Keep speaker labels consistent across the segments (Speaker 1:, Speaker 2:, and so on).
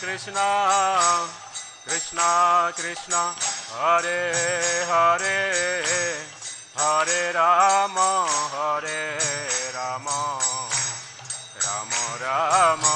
Speaker 1: Krishna, Krishna, Krishna, Hare Hare, Hare Rama, Hare Rama, Rama Rama.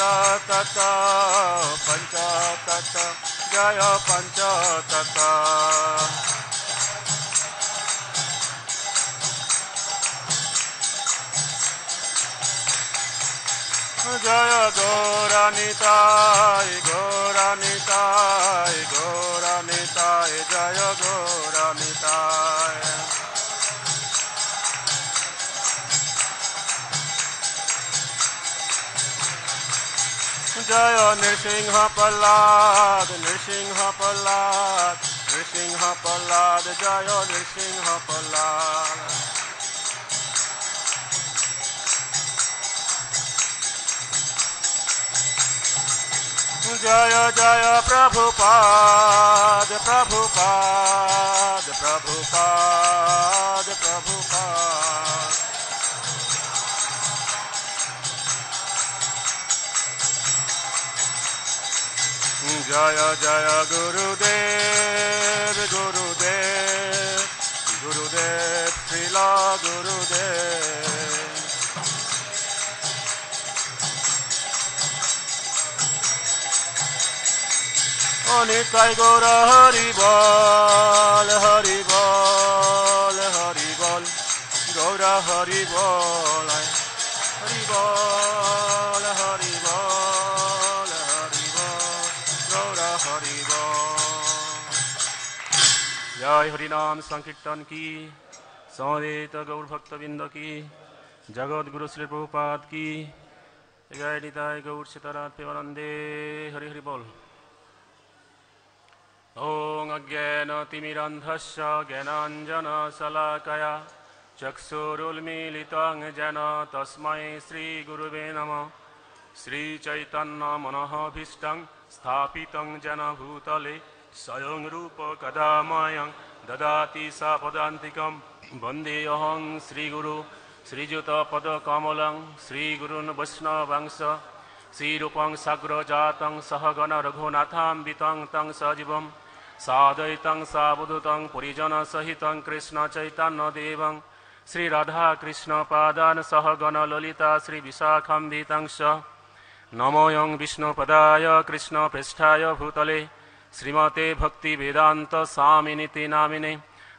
Speaker 1: पंचतत पंचतत जय पंचतत जय गौरानिताय गौरानिताय गौरानिताय जय गौरानिताय जय नृसिंह प्रहलाद नृसिंह प्रहलाद नृसिंह प्रहलाद जय नृसिंह प्रहलाद जय जय प्रभुपाद प्रभुपाद प्रभुपाद प्रभुपाद জয় জয় গুরুদেব গুরুদেব গুরুদেব শ্রীল গুরুদেব অনেক গৌর হরি বল হরি
Speaker 2: जय हरिनाम संकीर्तन की सौदेत गौर भक्तबिंद की जगत गुरु श्री प्रभुपाद की जय निताय गौर सीताराथ प्रेमानंदे हरि हरि बोल ॐ अज्ञानतिमिरन्धस्य ज्ञानाञ्जनशलाकया चक्षुरुल्मीलितं जन तस्मै श्रीगुरुवे नमः श्रीचैतन्यमनःभीष्टं स्थापितं जन भूतले स्वयं रूपकदामयं ददाति सा पदान्तिकं वन्देऽहं श्रीगुरु श्रीयुतपदकमलं श्रीगुरुन् वैष्णवंश श्रीरूपं सग्रजातं सहगणरघुनाथाम्बितं तं सजीवं साधयितं सावधुतं परिजनसहितं कृष्णचैतन्यदेवं श्रीराधाकृष्णपादान् सहगणललिता श्रीविशाखम्बितं स नमोऽयं विष्णुपदाय कृष्णपृष्ठाय भूतले श्रीमते भक्ति वेदांत सामिनीति नामिने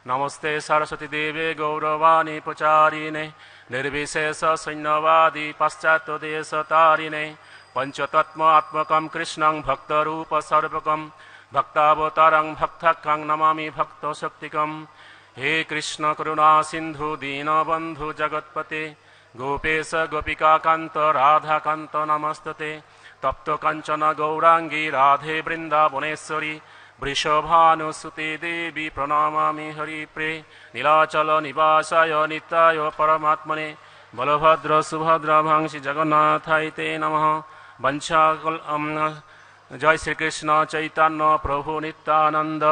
Speaker 2: नमस्ते सरस्वती देवे गौरवाणी पुचारिणे निर्विशेष सैन्यवादी पश्चात्देश तारिणे पंचतत्मात्मकं कृष्णं भक्तरूप सर्वकं भक्तावतारं नमा भक्त शक्तिक हे कृष्ण करुणा सिंधु दीनबंधु जगत्पते गोपेश गोपिका गोपिकान्त राधाकान्त नमस्तते তপ্ত কাঞ্চন গৌরাঙ্গী রাধে বৃন্দাবনেশ্বরী বৃষভানুসুতে দেবী প্রণামামি হরিপ্রে নীলাচল নিবাসায় নিত্যায় পরমাত্মনে বলভদ্র সুভদ্রভাংসি জগন্নাথায় তে নম বংশাকল জয় শ্রীকৃষ্ণ চৈতন্য প্রভু নিত্যানন্দ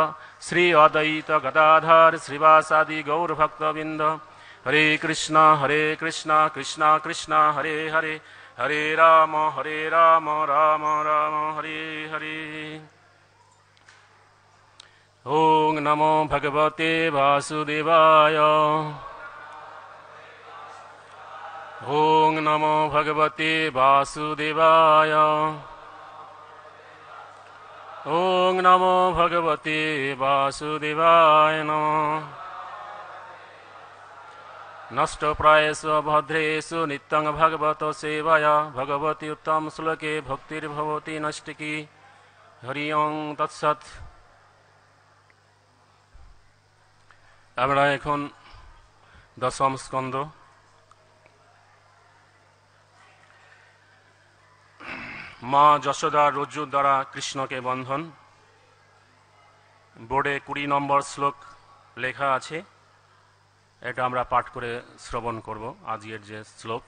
Speaker 2: শ্রী অদ্বৈত গদাধর শ্রীবাসাদি গৌরভক্তবৃন্দ হরে কৃষ্ণ হরে কৃষ্ণ কৃষ্ণ কৃষ্ণ হরে হরে हरे राम हरे राम राम राम हरे हरे ॐ नमो भगवते वासुदेवाय ॐ नमो भगवते वासुदेवाय ॐ नमो भगवते वासुदेवाय नमः নষ্ট নষ্টপ্রায়েষু অভদ্রেষু নিত্যং ভগবত সেবায় ভগবতী উত্তম শ্লোকে ভক্তির্ভবতী নষ্টিকি হরি ওং তৎসৎ আমরা এখন দশম স্কন্দ মা যশোদা রজ্জুর দ্বারা কৃষ্ণকে বন্ধন বোর্ডে কুড়ি নম্বর শ্লোক লেখা আছে এটা আমরা পাঠ করে শ্রবণ করব আজকের যে শ্লোক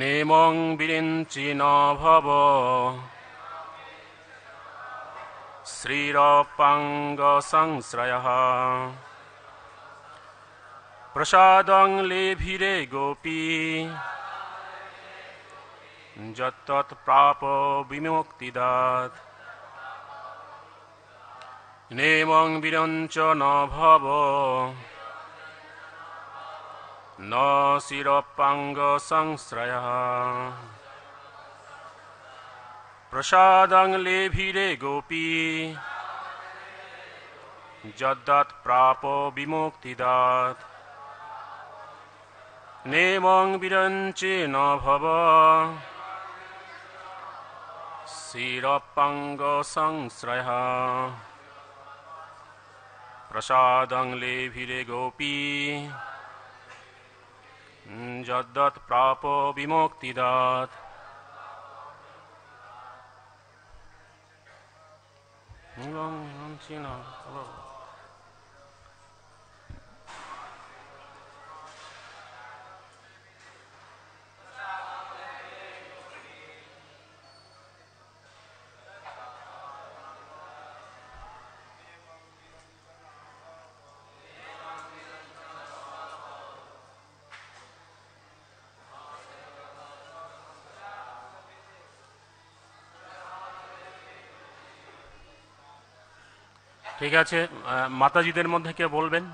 Speaker 2: নেমং বিরিঞ্চি ভব শ্রীরপাঙ্গ সংশ্রয় প্রসাদং লেভিরে গোপী যত্তৎ প্রাপ বিমুক্তিদাত নেমং বীরঞ্চ ন ভব ন শিরপাঙ্গ সংশ্রয় প্রসাদং লেভিরে গোপী যদ্দাত প্রাপ বিমুক্তিদাত নেমং বীরঞ্চে ন শিরপাঙ্গ সংশ্রয় प्रसादं लेभिरे गोपी यद्दत्प्रापो विमुक्तिदात् Hello. ঠিক আছে মাতাজিদের মধ্যে কে বলবেন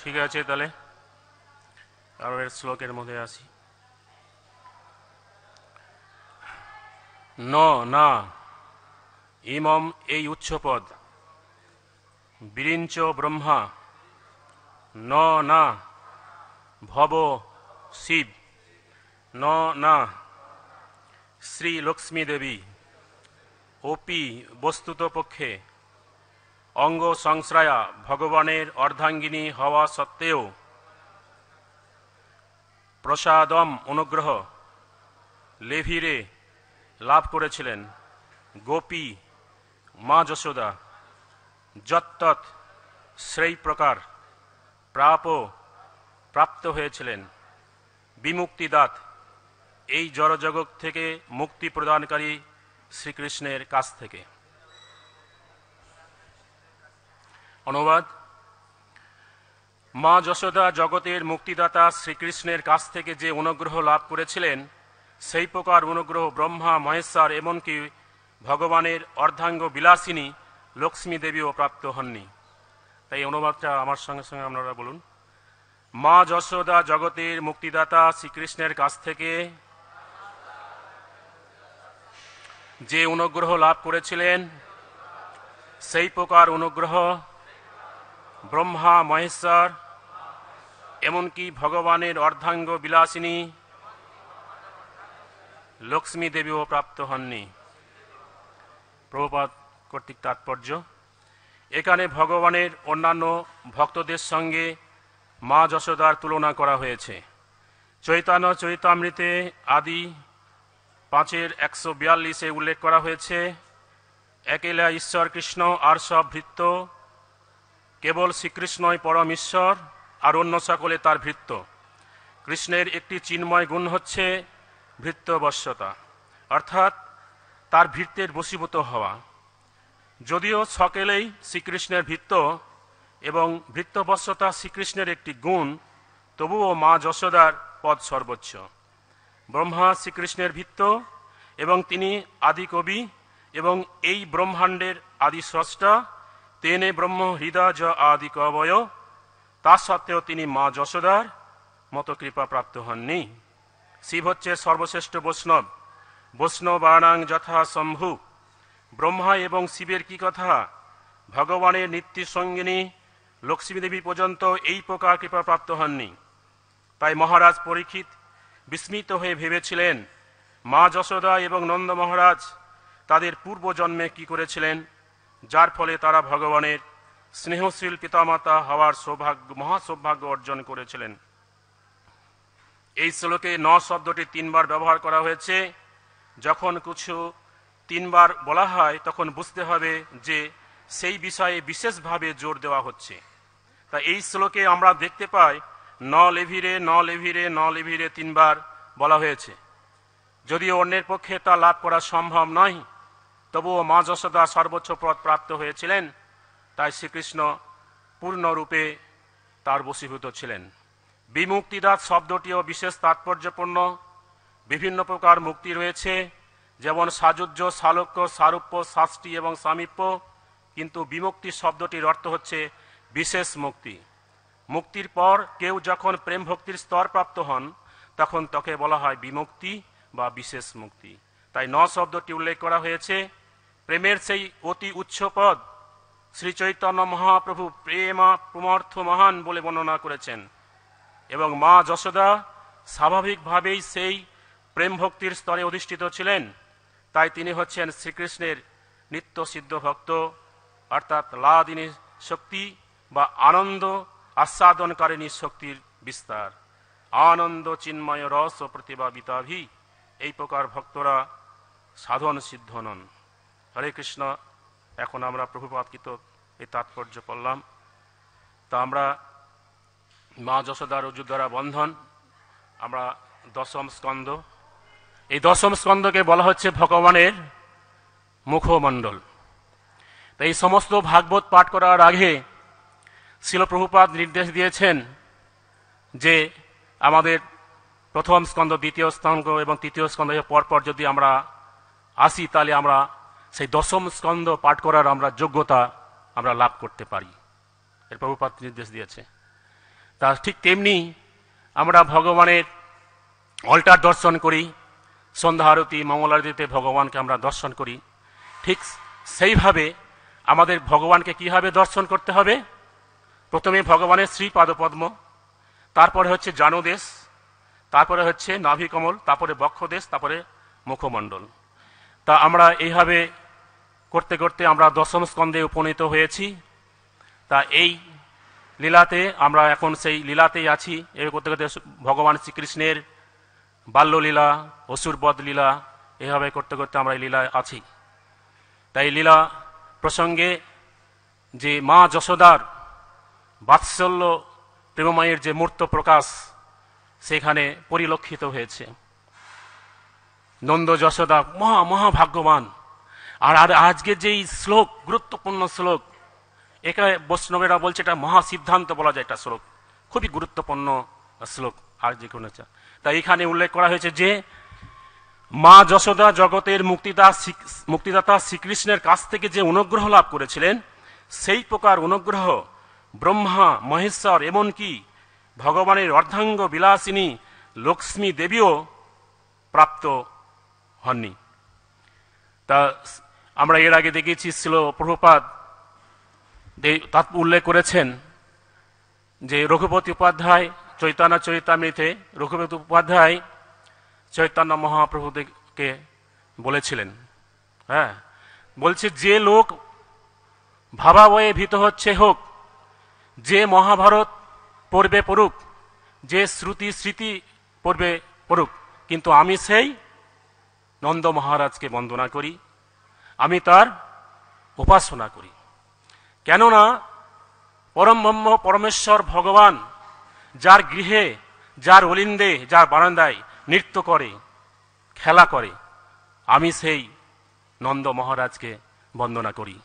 Speaker 2: ঠিক আছে তাহলে আরো এর শ্লোকের মধ্যে আসি ন না ইমম এই উচ্চপদ বিরিঞ্চ ব্রহ্মা ন না ভব শিব ন না শ্রী লক্ষ্মী দেবী ওপি বস্তুত পক্ষে অঙ্গ সংশ্রয়া ভগবানের অর্ধাঙ্গিনী হওয়া সত্ত্বেও প্রসাদম অনুগ্রহ লেভিরে লাভ করেছিলেন গোপী মা যশোদা যত্তৎ সেই প্রকার প্রাপ প্রাপ্ত হয়েছিলেন বিমুক্তিদাত এই জড়জগৎ থেকে মুক্তি প্রদানকারী শ্রীকৃষ্ণের কাছ থেকে অনুবাদ মা যশোদা জগতের মুক্তিদাতা শ্রীকৃষ্ণের কাছ থেকে যে অনুগ্রহ লাভ করেছিলেন সেই প্রকার অনুগ্রহ ব্রহ্মা মহেশ্বর এমনকি ভগবানের অর্ধাঙ্গ বিলাসিনী লক্ষ্মী দেবীও প্রাপ্ত হননি তাই অনুবাদটা আমার সঙ্গে সঙ্গে আপনারা বলুন মা যশোদা জগতের মুক্তিদাতা শ্রীকৃষ্ণের কাছ থেকে যে অনুগ্রহ লাভ করেছিলেন সেই প্রকার অনুগ্রহ ব্রহ্মা মহেশ্বর এমনকি ভগবানের অর্ধাঙ্গ বিলাসিনী লক্ষ্মী দেবীও প্রাপ্ত হননি প্রভুপাত কর্তৃক তাৎপর্য এখানে ভগবানের অন্যান্য ভক্তদের সঙ্গে মা যশোদার তুলনা করা হয়েছে চৈতান্য চৈতামৃতে আদি পাঁচের একশো বিয়াল্লিশে উল্লেখ করা হয়েছে একেলা ঈশ্বর কৃষ্ণ আর সব ভৃত্য কেবল শ্রীকৃষ্ণই পরম ঈশ্বর আর অন্য সকলে তার ভৃত্য কৃষ্ণের একটি চিন্ময় গুণ হচ্ছে ভৃত্যবশ্যতা অর্থাৎ তার ভৃত্যের বসীভূত হওয়া যদিও সকলেই শ্রীকৃষ্ণের ভৃত্য এবং ভৃত্যবস্যতা শ্রীকৃষ্ণের একটি গুণ তবুও মা যশোদার পদ সর্বোচ্চ ব্রহ্মা শ্রীকৃষ্ণের ভিত্ত এবং তিনি আদি কবি এবং এই ব্রহ্মাণ্ডের আদি স্রষ্টা তেনে ব্রহ্ম হৃদয় য আদি কবয় তা সত্ত্বেও তিনি মা যশোদার মতো কৃপা প্রাপ্ত হননি শিব হচ্ছে সর্বশ্রেষ্ঠ বৈষ্ণব বৈষ্ণবাণাং যথা ব্রহ্মা এবং শিবের কি কথা ভগবানের সঙ্গিনী লক্ষ্মীদেবী পর্যন্ত এই প্রকার কৃপা প্রাপ্ত হননি তাই মহারাজ পরীক্ষিত বিস্মিত হয়ে ভেবেছিলেন মা যশোদা এবং নন্দ মহারাজ তাদের পূর্বজন্মে কি করেছিলেন যার ফলে তারা ভগবানের স্নেহশীল পিতামাতা হওয়ার সৌভাগ্য মহাসৌভাগ্য অর্জন করেছিলেন এই শ্লোকে ন শব্দটি তিনবার ব্যবহার করা হয়েছে যখন কিছু তিনবার বলা হয় তখন বুঝতে হবে যে সেই বিষয়ে বিশেষভাবে জোর দেওয়া হচ্ছে তা এই শ্লোকে আমরা দেখতে পাই ন লেভিরে ন লেভিরে ন লেভিরে তিনবার বলা হয়েছে যদিও অন্যের পক্ষে তা লাভ করা সম্ভব নয় তবুও মা যশোদা সর্বোচ্চ পদ প্রাপ্ত হয়েছিলেন তাই শ্রীকৃষ্ণ পূর্ণরূপে তার বসীভূত ছিলেন বিমুক্তিদাত শব্দটিও বিশেষ তাৎপর্যপূর্ণ বিভিন্ন প্রকার মুক্তি রয়েছে যেমন সাযুজ্য সালক্য সারুপ্য শাস্তি এবং সামীপ্য কিন্তু বিমুক্তি শব্দটির অর্থ হচ্ছে বিশেষ মুক্তি মুক্তির পর কেউ যখন প্রেম ভক্তির স্তর প্রাপ্ত হন তখন তাকে বলা হয় বিমুক্তি বা বিশেষ মুক্তি তাই ন শব্দটি উল্লেখ করা হয়েছে প্রেমের সেই অতি উচ্চ পদ শ্রী চৈতন্য মহাপ্রভু প্রেমা পুমার্থ মহান বলে বর্ণনা করেছেন এবং মা যশোদা স্বাভাবিকভাবেই সেই প্রেম ভক্তির স্তরে অধিষ্ঠিত ছিলেন তাই তিনি হচ্ছেন শ্রীকৃষ্ণের নিত্য সিদ্ধ ভক্ত অর্থাৎ লাদিনী শক্তি বা আনন্দ আস্বাদনকারিণী শক্তির বিস্তার আনন্দ চিন্ময় রস ও প্রতিভা বিতাভি এই প্রকার ভক্তরা সাধন সিদ্ধ নন হরে কৃষ্ণ এখন আমরা প্রভুপাতকৃত এই তাৎপর্য করলাম তা আমরা মা যশোদার অযোধ্যারা বন্ধন আমরা দশম স্কন্ধ এই দশম স্কন্ধকে বলা হচ্ছে ভগবানের মুখমণ্ডল তো এই সমস্ত ভাগবত পাঠ করার আগে শিলপ্রভুপাত নির্দেশ দিয়েছেন যে আমাদের প্রথম স্কন্ধ দ্বিতীয় স্কন্ধ এবং তৃতীয় স্কন্ধ পরপর যদি আমরা আসি তাহলে আমরা সেই দশম স্কন্ধ পাঠ করার আমরা যোগ্যতা আমরা লাভ করতে পারি এর প্রভুপাত নির্দেশ দিয়েছে তা ঠিক তেমনি আমরা ভগবানের অল্টার দর্শন করি সন্ধ্যা আরতি মঙ্গলারতিতে ভগবানকে আমরা দর্শন করি ঠিক সেইভাবে আমাদের ভগবানকে কীভাবে দর্শন করতে হবে প্রথমে ভগবানের শ্রী পাদপদ্ম তারপরে হচ্ছে জানদেশ তারপরে হচ্ছে নাভিকমল তারপরে বক্ষদেশ তারপরে মুখমণ্ডল তা আমরা এইভাবে করতে করতে আমরা দশম স্কন্ধে উপনীত হয়েছি তা এই লীলাতে আমরা এখন সেই লীলাতেই আছি এভাবে করতে করতে ভগবান শ্রীকৃষ্ণের বাল্যলীলা অসুরবধ লীলা এভাবে করতে করতে আমরা এই লীলায় আছি তাই লীলা প্রসঙ্গে যে মা যশোদার বাৎসল্য প্রেমমায়ের যে মূর্ত প্রকাশ সেখানে পরিলক্ষিত হয়েছে নন্দ যশোদা মহা ভাগ্যবান আর আর আজকে যেই শ্লোক গুরুত্বপূর্ণ শ্লোক একে বৈষ্ণবেরা বলছে এটা মহা সিদ্ধান্ত বলা যায় এটা শ্লোক খুবই গুরুত্বপূর্ণ শ্লোক আর যে কোনো তাই এখানে উল্লেখ করা হয়েছে যে মা যশোদা জগতের মুক্তিদা মুক্তিদাতা শ্রীকৃষ্ণের কাছ থেকে যে অনুগ্রহ লাভ করেছিলেন সেই প্রকার অনুগ্রহ ব্রহ্মা মহেশ্বর এমনকি ভগবানের অর্ধাঙ্গ বিলাসিনী লক্ষ্মী দেবীও প্রাপ্ত হননি তা আমরা এর আগে দেখেছি ছিল প্রভুপাত উল্লেখ করেছেন যে রঘুপতি উপাধ্যায় চৈতন্য চরিতামৃতে রঘুবেদ উপাধ্যায় চৈতন্য মহাপ্রভুকে বলেছিলেন হ্যাঁ বলছে যে লোক ভাবাবয়ে ভীত হচ্ছে হোক যে মহাভারত পড়বে পড়ুক যে শ্রুতি স্মৃতি পড়বে পড়ুক কিন্তু আমি সেই নন্দ মহারাজকে বন্দনা করি আমি তার উপাসনা করি কেননা পরম ব্রহ্ম পরমেশ্বর ভগবান যার গৃহে যার অলিন্দে যার বারান্দায় নৃত্য করে খেলা করে আমি সেই নন্দ মহারাজকে বন্দনা করি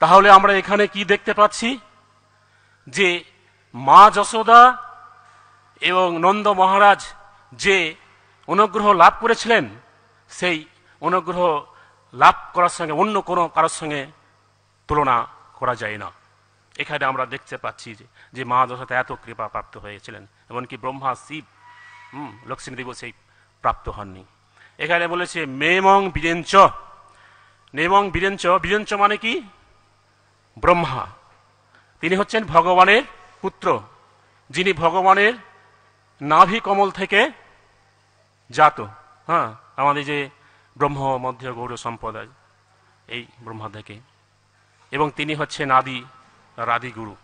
Speaker 2: তাহলে আমরা এখানে কি দেখতে পাচ্ছি যে মা যশোদা এবং নন্দ মহারাজ যে অনুগ্রহ লাভ করেছিলেন সেই অনুগ্রহ লাভ করার সঙ্গে অন্য কোনো কারোর সঙ্গে তুলনা করা যায় না এখানে আমরা দেখতে পাচ্ছি যে যে মহাদশাতে এত কৃপা প্রাপ্ত হয়েছিলেন এমনকি ব্রহ্মা শিব হুম লক্ষ্মীদেবও সেই প্রাপ্ত হননি এখানে বলেছে মেমং বীরেঞ্চ নেমং বীরেঞ্চ বীরেঞ্চ মানে কি ব্রহ্মা তিনি হচ্ছেন ভগবানের পুত্র যিনি ভগবানের নাভি কমল থেকে জাত হ্যাঁ আমাদের যে ব্রহ্ম মধ্য গৌর সম্পদ এই ব্রহ্মা থেকে এবং তিনি হচ্ছেন আদি রাধি গুরু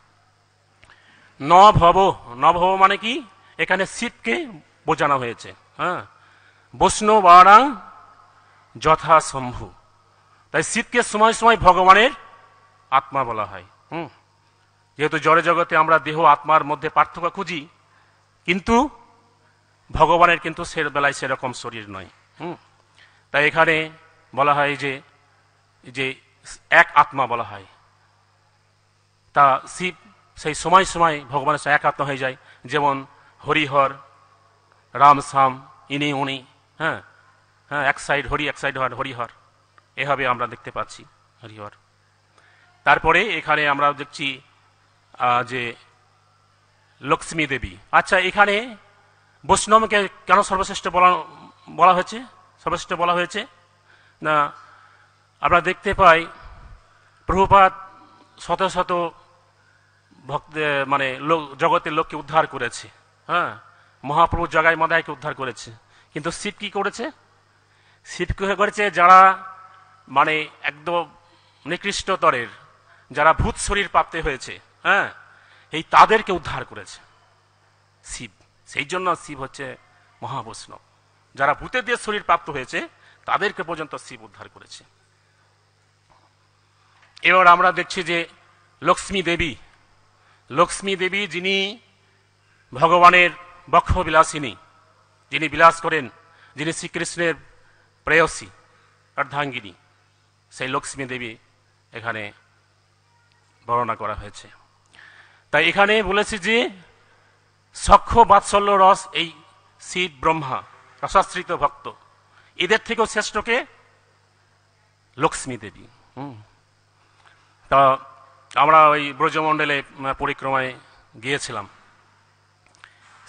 Speaker 2: নভব নভব মানে কি এখানে শিবকে বোঝানো হয়েছে হ্যাঁ বৈষ্ণবাড়াং যথাসম্ভু তাই শিবকে সময় সময় ভগবানের আত্মা বলা হয় হুম যেহেতু জড়ে জগতে আমরা দেহ আত্মার মধ্যে পার্থক্য খুঁজি কিন্তু ভগবানের কিন্তু সে বেলায় সেরকম শরীর নয় হুম তাই এখানে বলা হয় যে যে এক আত্মা বলা হয় তা শিব সেই সময় সময় ভগবানের সঙ্গে একাত্ম হয়ে যায় যেমন হরিহর রাম সাম ইনি উনি হ্যাঁ হ্যাঁ এক সাইড হরি এক সাইড হর হরিহর এভাবে আমরা দেখতে পাচ্ছি হরিহর তারপরে এখানে আমরা দেখছি যে লক্ষ্মী দেবী আচ্ছা এখানে বৈষ্ণবকে কেন সর্বশ্রেষ্ঠ বলা বলা হয়েছে সর্বশ্রেষ্ঠ বলা হয়েছে না আমরা দেখতে পাই প্রভুপাত শত শত ভক্ত মানে লোক জগতের লোককে উদ্ধার করেছে হ্যাঁ মহাপ্রভু জগাই মাদাইকে উদ্ধার করেছে কিন্তু শিব কি করেছে শিব কী করেছে যারা মানে একদম নিকৃষ্টতরের যারা ভূত শরীর প্রাপ্তে হয়েছে হ্যাঁ এই তাদেরকে উদ্ধার করেছে শিব সেই জন্য শিব হচ্ছে মহাবৈষ্ণব যারা ভূতের দিয়ে শরীর প্রাপ্ত হয়েছে তাদেরকে পর্যন্ত শিব উদ্ধার করেছে এবার আমরা দেখছি যে লক্ষ্মী দেবী লক্ষ্মী দেবী যিনি ভগবানের বক্ষবিলাসিনী যিনি বিলাস করেন যিনি শ্রীকৃষ্ণের প্রেয়সী অর্ধাঙ্গিনী সেই লক্ষ্মী দেবী এখানে বর্ণনা করা হয়েছে তাই এখানে বলেছি যে সক্ষ বাৎসল্য রস এই শিব ব্রহ্মা রসাশ্রিত ভক্ত এদের থেকেও শ্রেষ্ঠকে লক্ষ্মী দেবী হুম তা আমরা ওই ব্রজমণ্ডলে পরিক্রমায় গিয়েছিলাম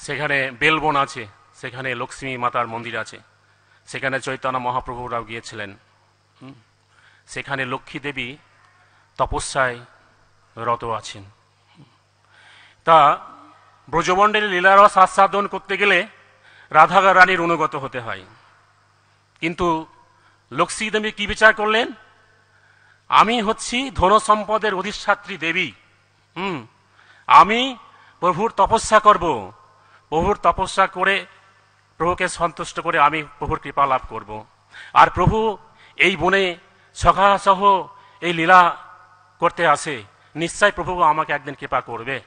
Speaker 2: সেখানে বেলবন আছে সেখানে লক্ষ্মী মাতার মন্দির আছে সেখানে চৈতন্য মহাপ্রভুরাও গিয়েছিলেন সেখানে লক্ষ্মী দেবী তপস্যায় রত আছেন তা ব্রজমণ্ডলে লীলারস আস্বাদন করতে গেলে রাধা রানীর অনুগত হতে হয় কিন্তু লক্ষ্মী দেবী কী বিচার করলেন আমি হচ্ছি ধন সম্পদের অধিষ্ঠাত্রী দেবী হুম আমি প্রভুর তপস্যা করব প্রভুর তপস্যা করে প্রভুকে সন্তুষ্ট করে আমি প্রভুর কৃপা লাভ করব আর প্রভু এই বনে সখাসহ এই লীলা করতে আসে নিশ্চয় প্রভু আমাকে একদিন কৃপা করবে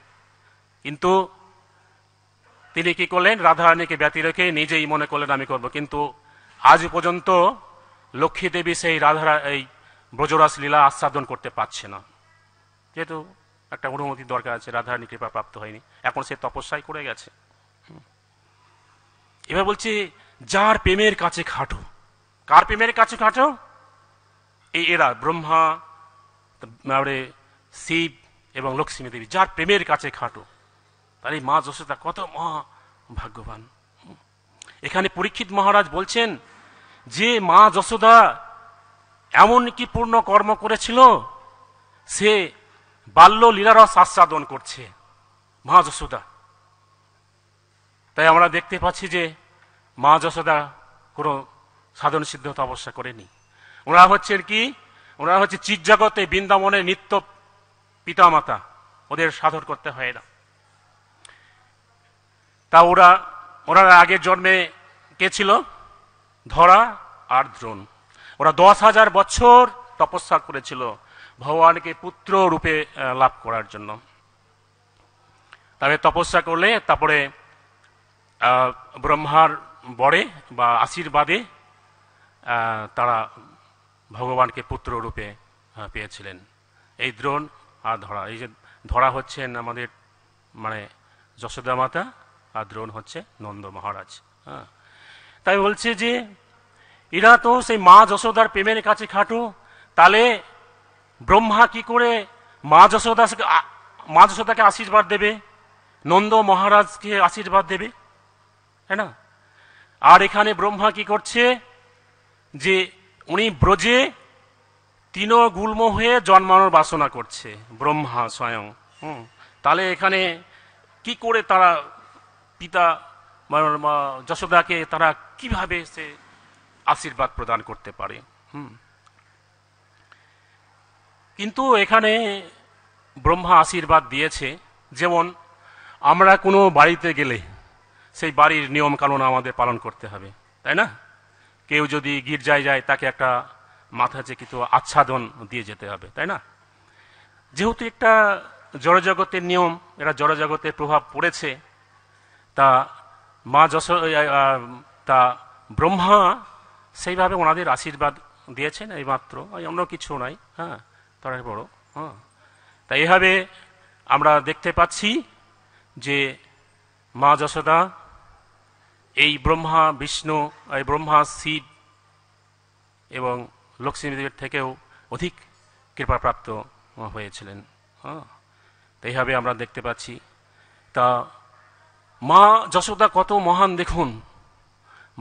Speaker 2: কিন্তু তিনি কি করলেন রাধারানীকে ব্যতি রেখে নিজেই মনে করলেন আমি করব কিন্তু আজ পর্যন্ত লক্ষ্মী দেবী সেই রাধা এই ব্রজরাস লীলা আস্বাদন করতে পারছে না যেহেতু একটা অনুমতি দরকার আছে রাধারানী কৃপা প্রাপ্ত হয়নি এখন সে তপস্যায় করে গেছে এবার বলছে যার প্রেমের কাছে খাটো কার প্রেমের কাছে খাটো এই এরা ব্রহ্মা তারপরে শিব এবং লক্ষ্মী দেবী যার প্রেমের কাছে খাটো তার এই মা যশোদা কত মহা ভাগ্যবান এখানে পরীক্ষিত মহারাজ বলছেন যে মা যশোদা এমন কি পূর্ণ কর্ম করেছিল সে বাল্য লীলারস আস্বাদন করছে মা যশোদা তাই আমরা দেখতে পাচ্ছি যে মা যশোদা কোনো সাধন সিদ্ধতা অবস্থা করেনি ওনারা হচ্ছেন কি ওনারা হচ্ছে চিট জগতে বৃন্দাবনের নিত্য পিতামাতা ওদের সাধন করতে হয় না তা ওরা ওনারা আগের জন্মে কে ছিল ধরা আর দ্রোণ ওরা দশ হাজার বছর তপস্যা করেছিল ভগবানকে পুত্র রূপে লাভ করার জন্য তারপরে তপস্যা করলে তারপরে ব্রহ্মার বরে বা আশীর্বাদে তারা ভগবানকে পুত্র রূপে পেয়েছিলেন এই দ্রোণ আর ধরা এই যে ধরা হচ্ছেন আমাদের মানে যশোদা মাতা আর দ্রোণ হচ্ছে নন্দ মহারাজ হ্যাঁ তাই বলছে যে এরা তো সেই মা যশোদার প্রেমের কাছে খাটো তাহলে ব্রহ্মা কি করে মা যশোদা মা যশোদাকে আশীর্বাদ দেবে নন্দ মহারাজকে আশীর্বাদ দেবে হ্যাঁ না আর এখানে ব্রহ্মা কি করছে যে উনি ব্রজে তিন গুলম হয়ে জন্মানোর বাসনা করছে ব্রহ্মা স্বয়ং হুম তাহলে এখানে কি করে তারা পিতা যশোদাকে তারা কিভাবে সে আশীর্বাদ প্রদান করতে পারে হুম কিন্তু এখানে ব্রহ্মা আশীর্বাদ দিয়েছে যেমন আমরা কোনো বাড়িতে গেলে সেই বাড়ির নিয়মকানুন আমাদের পালন করতে হবে তাই না কেউ যদি গির্জায় যায় তাকে একটা মাথা চেকিত আচ্ছাদন দিয়ে যেতে হবে তাই না যেহেতু একটা জড়জগতের নিয়ম এরা জড়জগতের প্রভাব পড়েছে তা মা যশ তা ব্রহ্মা সেইভাবে ওনাদের আশীর্বাদ দিয়েছেন এই মাত্র অন্য কিছু নাই হ্যাঁ তারাই বড় হ্যাঁ তাই এভাবে আমরা দেখতে পাচ্ছি যে মা যশোদা এই ব্রহ্মা বিষ্ণু এই ব্রহ্মা শিব এবং লক্ষ্মীদেবের থেকেও অধিক কৃপাপ্রাপ্ত হয়েছিলেন হ্যাঁ এইভাবে আমরা দেখতে পাচ্ছি তা মা যশোদা কত মহান দেখুন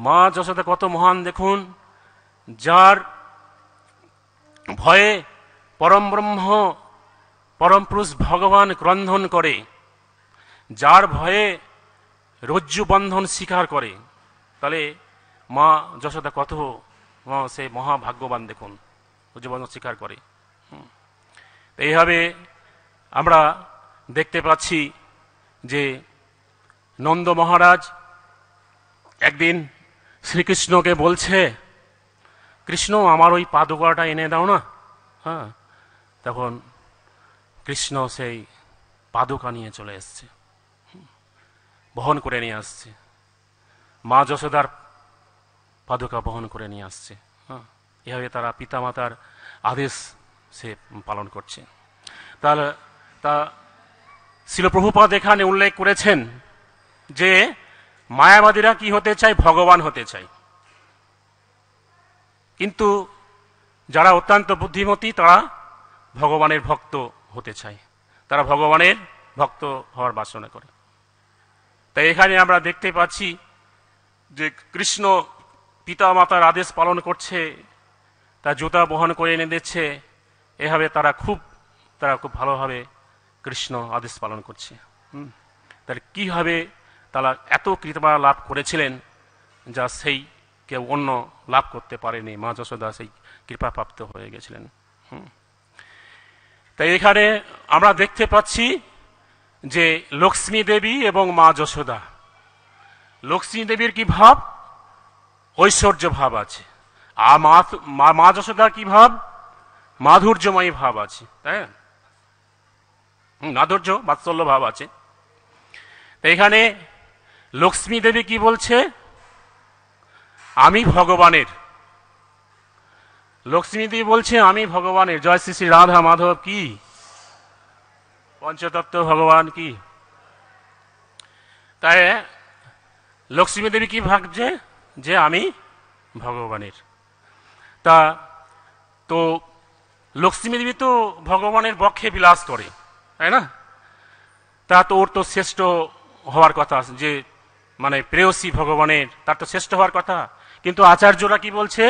Speaker 2: মা যশোদা কত মহান দেখুন যার ভয়ে পরম ব্রহ্ম পরম পুরুষ ভগবান ক্রন্ধন করে যার ভয়ে রজ্জু বন্ধন স্বীকার করে তাহলে মা যশোদা কত সে মহাভাগ্যবান দেখুন রজ্জুবন্ধন স্বীকার করে এইভাবে আমরা দেখতে পাচ্ছি যে নন্দ মহারাজ একদিন শ্রীকৃষ্ণকে বলছে কৃষ্ণ আমার ওই পাদুকাটা এনে দাও না হ্যাঁ তখন কৃষ্ণ সেই পাদুকা নিয়ে চলে এসছে বহন করে নিয়ে আসছে মা যশোদার পাদুকা বহন করে নিয়ে আসছে হ্যাঁ এভাবে তারা পিতামাতার আদেশ সে পালন করছে তাহলে তা শিলপ্রভুপাদ এখানে উল্লেখ করেছেন যে মায়াবাদীরা কি হতে চায় ভগবান হতে চায় কিন্তু যারা অত্যন্ত বুদ্ধিমতী তারা ভগবানের ভক্ত হতে চায় তারা ভগবানের ভক্ত হওয়ার বাসনা করে তাই এখানে আমরা দেখতে পাচ্ছি যে কৃষ্ণ পিতা মাতার আদেশ পালন করছে তা জুতা বহন করে এনে দিচ্ছে এভাবে তারা খুব তারা খুব ভালোভাবে কৃষ্ণ আদেশ পালন করছে তার কীভাবে তারা এত কৃতবা লাভ করেছিলেন যা সেই কেউ অন্য লাভ করতে পারেনি মা যশোদা সেই কৃপাপ্রাপ্ত হয়ে গেছিলেন তাই এখানে আমরা দেখতে পাচ্ছি যে লক্ষ্মী দেবী এবং মা যশোদা লক্ষ্মী দেবীর কি ভাব ঐশ্বর্য ভাব আছে আর মা মা যশোদার কি ভাব মাধুর্যময়ী ভাব আছে তাই মাধুর্য মাৎসল্য ভাব আছে এখানে লক্ষ্মী দেবী কি বলছে আমি ভগবানের লক্ষ্মী দেবী বলছে আমি ভগবানের জয় শ্রী শ্রী রাধা মাধব কি পঞ্চতত্ত্ব ভগবান কি তাই লক্ষ্মী দেবী কি ভাবছে যে আমি ভগবানের তা তো লক্ষ্মী দেবী তো ভগবানের বক্ষে বিলাস করে তাই না তা তো ওর তো শ্রেষ্ঠ হওয়ার কথা যে মানে প্রেয়সী ভগবানের তার তো শ্রেষ্ঠ হওয়ার কথা কিন্তু আচার্যরা কি বলছে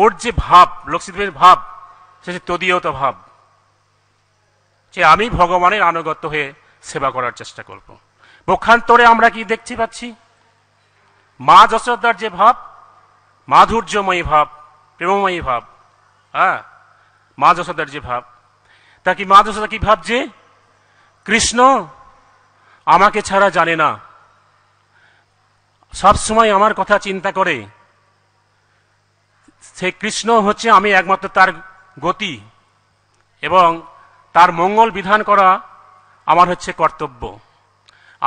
Speaker 2: ওর যে ভাব লক্ষ্মীদেবের ভাব সে তদীয়ত ভাব যে আমি ভগবানের আনুগত্য হয়ে সেবা করার চেষ্টা করব পক্ষান্তরে আমরা কি দেখতে পাচ্ছি মা যশোদার যে ভাব মাধুর্যময়ী ভাব প্রেমময়ী ভাব হ্যাঁ মা যশোদার যে ভাব তা কি মা যশোদা কি ভাব যে কৃষ্ণ আমাকে ছাড়া জানে না সবসময় আমার কথা চিন্তা করে সে কৃষ্ণ হচ্ছে আমি একমাত্র তার গতি এবং তার মঙ্গল বিধান করা আমার হচ্ছে কর্তব্য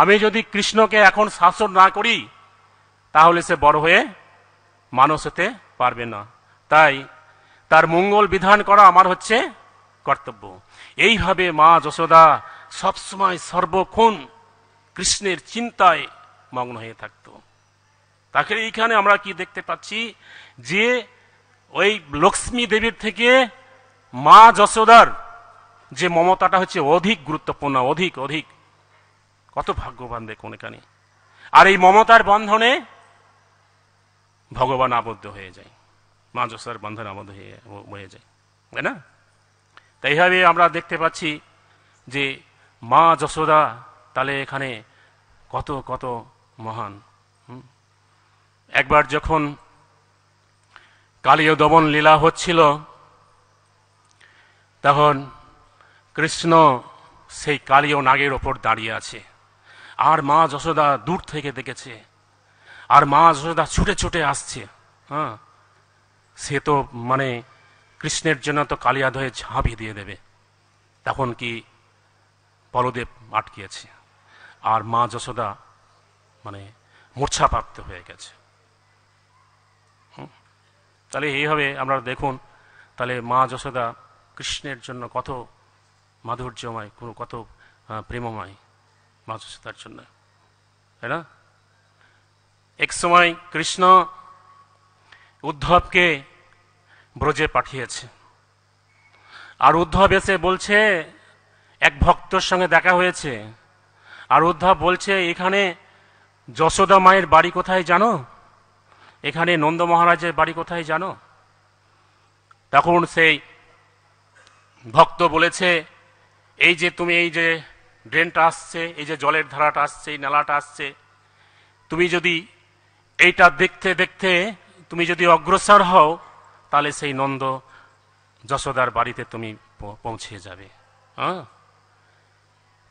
Speaker 2: আমি যদি কৃষ্ণকে এখন শাসন না করি তাহলে সে বড় হয়ে মানুষ হতে পারবে না তাই তার মঙ্গল বিধান করা আমার হচ্ছে কর্তব্য এইভাবে মা যশোদা সবসময় সর্বক্ষণ কৃষ্ণের চিন্তায় মগ্ন হয়ে থাকতো তাকে এইখানে আমরা কি দেখতে পাচ্ছি যে ওই লক্ষ্মী দেবীর থেকে মা যশোদার যে মমতাটা হচ্ছে অধিক গুরুত্বপূর্ণ অধিক অধিক কত ভাগ্যবান দেখুন এখানে আর এই মমতার বন্ধনে ভগবান আবদ্ধ হয়ে যায় মা যশোদার বন্ধন আবদ্ধ হয়ে হয়ে যায় তাই না তাইভাবে আমরা দেখতে পাচ্ছি যে মা যশোদা তাহলে এখানে কত কত মহান একবার যখন কালীয় দমন লীলা হচ্ছিল তখন কৃষ্ণ সেই কালীয় নাগের ওপর দাঁড়িয়ে আছে আর মা যশোদা দূর থেকে দেখেছে আর মা যশোদা ছুটে ছুটে আসছে হ্যাঁ সে তো মানে কৃষ্ণের জন্য তো কালিয়া ধয়ে ঝাঁপি দিয়ে দেবে তখন কি বলদেব আটকিয়েছে আর মা যশোদা মানে মূর্ছাপ্রাপ্ত হয়ে গেছে তাহলে এইভাবে আমরা দেখুন তাহলে মা যশোদা কৃষ্ণের জন্য কত মাধুর্যময় কোনো কত প্রেমময় মা যশোদার জন্য তাই না এক সময় কৃষ্ণ উদ্ধবকে ব্রজে পাঠিয়েছে আর উদ্ধব এসে বলছে এক ভক্তর সঙ্গে দেখা হয়েছে আর উদ্ধব বলছে এখানে যশোদা মায়ের বাড়ি কোথায় জানো এখানে নন্দ মহারাজের বাড়ি কোথায় জানো তখন সেই ভক্ত বলেছে এই যে তুমি এই যে ড্রেনটা আসছে এই যে জলের ধারাটা আসছে এই নালাটা আসছে তুমি যদি এইটা দেখতে দেখতে তুমি যদি অগ্রসর হও তাহলে সেই নন্দ যশোদার বাড়িতে তুমি পৌঁছে যাবে হ্যাঁ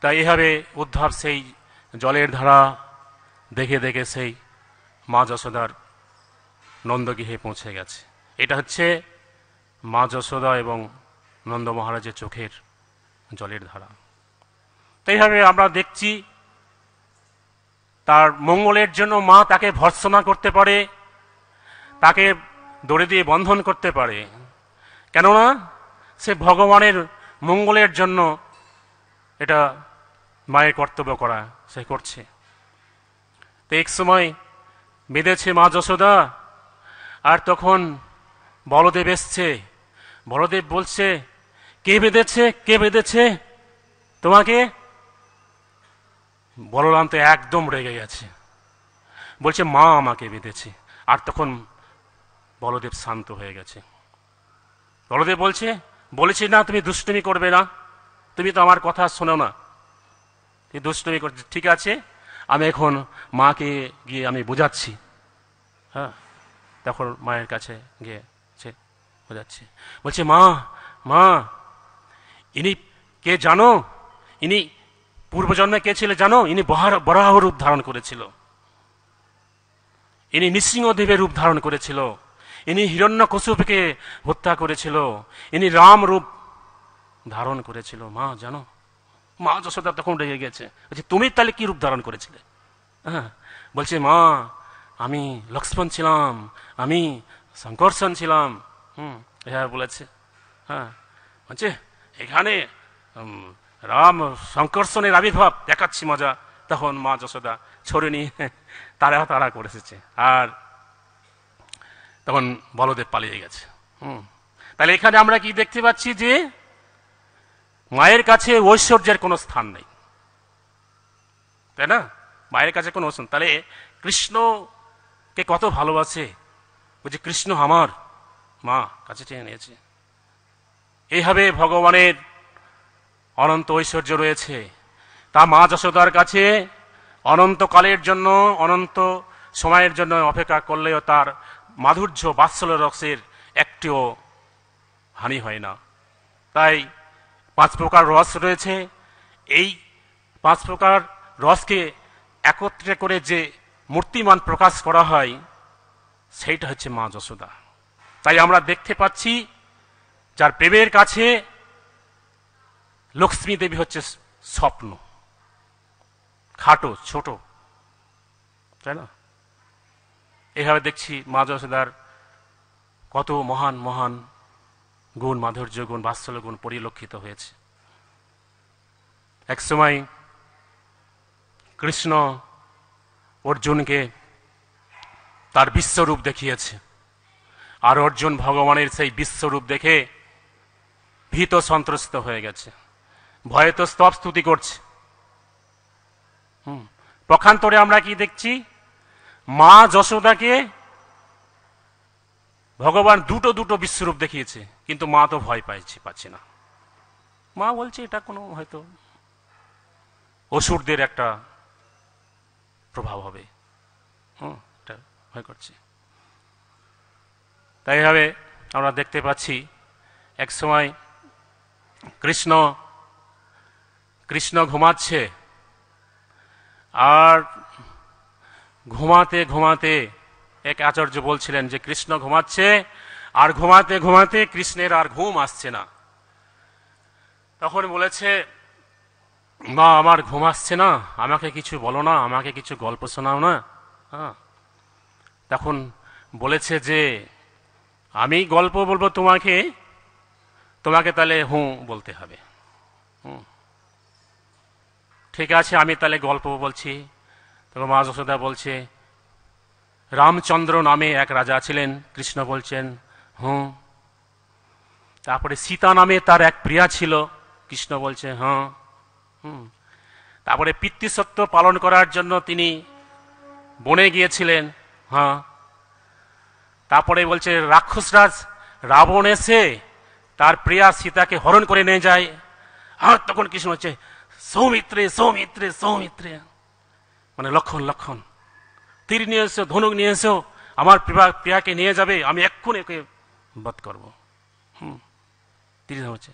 Speaker 2: তাই এভাবে উদ্ধার সেই জলের ধারা দেখে দেখে সেই মা যশোদার নন্দগৃহে পৌঁছে গেছে এটা হচ্ছে মা যশোদা এবং নন্দ মহারাজের চোখের জলের ধারা তাইভাবে আমরা দেখছি তার মঙ্গলের জন্য মা তাকে ভর্সনা করতে পারে তাকে দড়ি দিয়ে বন্ধন করতে পারে কেননা সে ভগবানের মঙ্গলের জন্য এটা মায়ের কর্তব্য করা সে করছে তো এক সময় বেঁধেছে মা যশোদা আর তখন বলদেব এসছে বলদেব বলছে কে বেঁধেছে কে বেঁধেছে তোমাকে বলরাম তো একদম রেগে গেছে বলছে মা আমাকে বেঁধেছে আর তখন বলদেব শান্ত হয়ে গেছে বলদেব বলছে বলেছি না তুমি দুষ্টুমি করবে না তুমি তো আমার কথা শোনো না তুমি দুষ্টুমি করছে ঠিক আছে আমি এখন মাকে গিয়ে আমি বোঝাচ্ছি হ্যাঁ তখন মায়ের কাছে গিয়ে সে বোঝাচ্ছে বলছে মা মা ইনি কে জানো ইনি পূর্বজন্মে কে ছিল জানো ইনি বরাহ রূপ ধারণ করেছিল ইনি নৃসিংহদেবের রূপ ধারণ করেছিল ইনি হিরণ্য কশুপকে হত্যা করেছিল ইনি রাম রূপ ধারণ করেছিল মা জানো মা যশোদা তখন রেগে গেছে বলছে তুমি তাহলে কি রূপ ধারণ করেছিলে হ্যাঁ বলছে মা আমি লক্ষ্মণ ছিলাম আমি শঙ্কর্ষণ ছিলাম হুম এরা বলেছে হ্যাঁ বলছে এখানে রাম শঙ্কর্ষণের আবির্ভাব দেখাচ্ছি মজা তখন মা যশোদা ছড়ে নিয়ে তারা তারা করে এসেছে আর তখন বলদেব পালিয়ে গেছে হুম তাহলে এখানে আমরা কি দেখতে পাচ্ছি যে মায়ের কাছে ঐশ্বর্যের কোনো স্থান নেই তাই না মায়ের কাছে কোনো তাহলে কৃষ্ণ কে কত ভালোবাসে ওই যে কৃষ্ণ আমার মা কাছে টেনে নিয়েছে এইভাবে ভগবানের অনন্ত ঐশ্বর্য রয়েছে তা মা যশোদার কাছে অনন্তকালের জন্য অনন্ত সময়ের জন্য অপেক্ষা করলেও তার মাধুর্য বাৎসল রসের একটিও হানি হয় না তাই পাঁচ প্রকার রস রয়েছে এই পাঁচ প্রকার রসকে একত্রে করে যে মূর্তিমান প্রকাশ করা হয় সেইটা হচ্ছে মা যশোদা তাই আমরা দেখতে পাচ্ছি যার প্রেমের কাছে লক্ষ্মী দেবী হচ্ছে স্বপ্ন খাটো ছোট তাই না এভাবে দেখছি মা যশোদার কত মহান মহান গুণ মাধুর্য গুণ বাৎসল্য গুণ পরিলক্ষিত হয়েছে এক সময় কৃষ্ণ অর্জুনকে তার বিশ্বরূপ দেখিয়েছে আর অর্জুন ভগবানের সেই বিশ্বরূপ দেখে ভীত সন্ত্রস্ত হয়ে গেছে ভয়ে তো স্তব স্তুতি করছে পক্ষান্তরে আমরা কি দেখছি মা যশোদাকে ভগবান দুটো দুটো বিশ্বরূপ দেখিয়েছে কিন্তু মা তো ভয় পাইছে পাচ্ছে না মা বলছে এটা কোনো হয়তো অসুরদের একটা প্রভাব হবে হ্যাঁ এটা ভয় করছে তাই আমরা দেখতে পাচ্ছি এক সময় কৃষ্ণ কৃষ্ণ ঘুমাচ্ছে আর ঘুমাতে ঘুমাতে এক আচার্য বলছিলেন যে কৃষ্ণ ঘুমাচ্ছে আর ঘুমাতে ঘুমাতে কৃষ্ণের আর ঘুম আসছে না তখন বলেছে মা আমার ঘুম আসছে না আমাকে কিছু বলো না আমাকে কিছু গল্প শোনাও না হ্যাঁ তখন বলেছে যে আমি গল্প বলবো তোমাকে তোমাকে তাহলে হুঁ বলতে হবে হুম ঠিক আছে আমি তাহলে গল্প বলছি তখন মা যশোদা বলছে রামচন্দ্র নামে এক রাজা ছিলেন কৃষ্ণ বলছেন হুঁ তারপরে সীতা নামে তার এক প্রিয়া ছিল কৃষ্ণ বলছে হ্যাঁ হুম তারপরে পিতৃসত্ব পালন করার জন্য তিনি বনে গিয়েছিলেন হ্যাঁ তারপরে বলছে রাক্ষসরাজ রাবণ এসে তার প্রিয়া সীতাকে হরণ করে নিয়ে যায় আর তখন কৃষ্ণ হচ্ছে সৌমিত্রে সৌমিত্রে সৌমিত্রে মানে লক্ষণ লক্ষণ তীর নিয়ে এসো ধনুক নিয়ে এসো আমার প্রিয়া প্রিয়াকে নিয়ে যাবে আমি এক্ষুনি একে বধ করবো হুম তীর হচ্ছে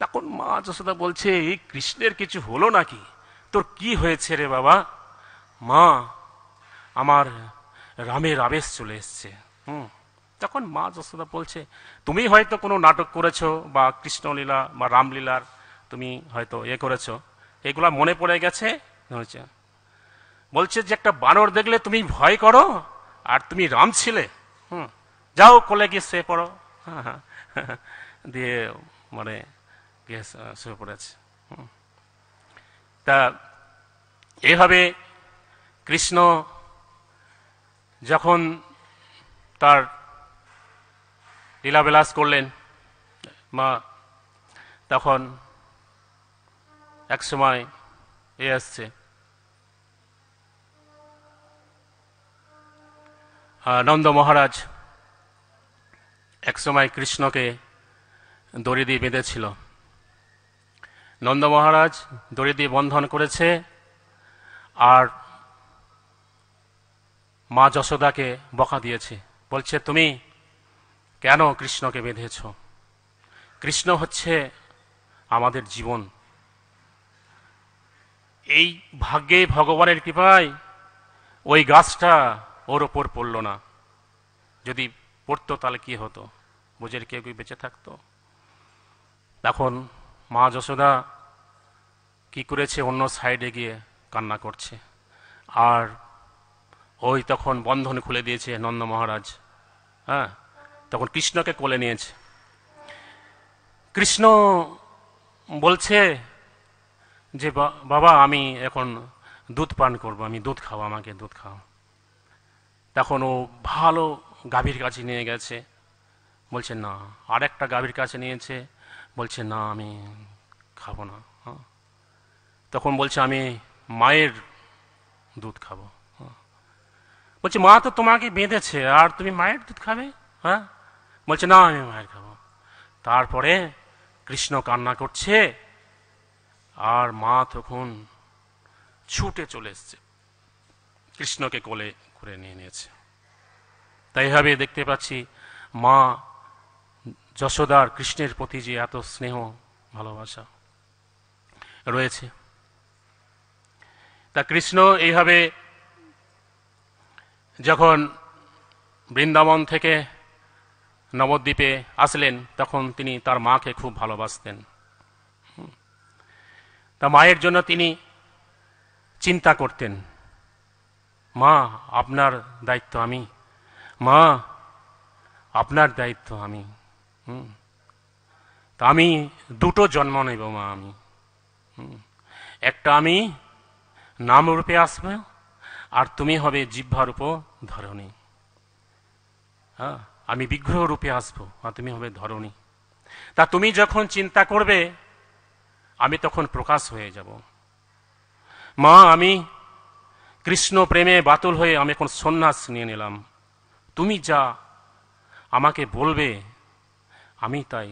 Speaker 2: তখন মা যশোদা বলছে এই কৃষ্ণের কিছু হলো নাকি তোর কি হয়েছে রে বাবা মা আমার রামের আবেশ চলে এসছে হুম তখন মা যশোদা বলছে তুমি হয়তো কোনো নাটক করেছো বা কৃষ্ণলীলা বা রামলীলার তুমি হয়তো এ করেছো এগুলা মনে পড়ে গেছে বলছে যে একটা বানর দেখলে তুমি ভয় করো আর তুমি রাম ছিলে হুম যাও কলে গিয়ে সে পড়ো দিয়ে মানে গ্যাস শুয়ে পড়েছে তা এভাবে কৃষ্ণ যখন তার লীলাবিলাস করলেন মা তখন এক সময় এ আসছে নন্দ মহারাজ এক সময় কৃষ্ণকে দড়ি দিয়ে বেঁধেছিল নন্দ মহারাজ দড়ি দিয়ে বন্ধন করেছে আর মা যশোদাকে বকা দিয়েছে বলছে তুমি কেন কৃষ্ণকে বেঁধেছ কৃষ্ণ হচ্ছে আমাদের জীবন এই ভাগ্যে ভগবানের কৃপায় ওই গাছটা ওর ওপর পড়ল না যদি পড়তো তাহলে কি হতো বুঝের কেউ কি বেঁচে থাকতো তখন মা যশোদা কি করেছে অন্য সাইডে গিয়ে কান্না করছে আর ওই তখন বন্ধন খুলে দিয়েছে নন্দ মহারাজ হ্যাঁ তখন কৃষ্ণকে কোলে নিয়েছে কৃষ্ণ বলছে যে বাবা আমি এখন দুধ পান করব আমি দুধ খাও আমাকে দুধ খাও তখন ও ভালো গাভীর কাছে নিয়ে গেছে বলছে না আরেকটা গাভীর কাছে নিয়েছে বলছে না আমি খাবো না হ্যাঁ? তখন বলছে আমি মায়ের দুধ খাবো হ্যাঁ? বলছে মা তো তোমাকে বেঁধেছে আর তুমি মায়ের দুধ খাবে হ্যাঁ বলছে না আমি মায়ের খাবো তারপরে কৃষ্ণ কান্না করছে আর মা তখন ছুটে চলে এসছে কৃষ্ণকে কোলে করে নিয়ে নিয়েছে তাই দেখতে পাচ্ছি মা যশোদার কৃষ্ণের প্রতি যে এত স্নেহ ভালোবাসা রয়েছে তা কৃষ্ণ এইভাবে যখন বৃন্দাবন থেকে নবদ্বীপে আসলেন তখন তিনি তার মাকে খুব ভালোবাসতেন তা মায়ের জন্য তিনি চিন্তা করতেন মা আপনার দায়িত্ব আমি মা আপনার দায়িত্ব আমি হুম তা আমি দুটো জন্ম নেব মা আমি একটা আমি নামরূপে রূপে আসবে আর তুমি হবে জিহ্বারূপ ধরণী হ্যাঁ আমি বিগ্রহ রূপে আসবো আর তুমি হবে ধরণী তা তুমি যখন চিন্তা করবে আমি তখন প্রকাশ হয়ে যাব মা আমি কৃষ্ণ প্রেমে বাতুল হয়ে আমি এখন সন্ন্যাস নিয়ে নিলাম তুমি যা আমাকে বলবে আমি তাই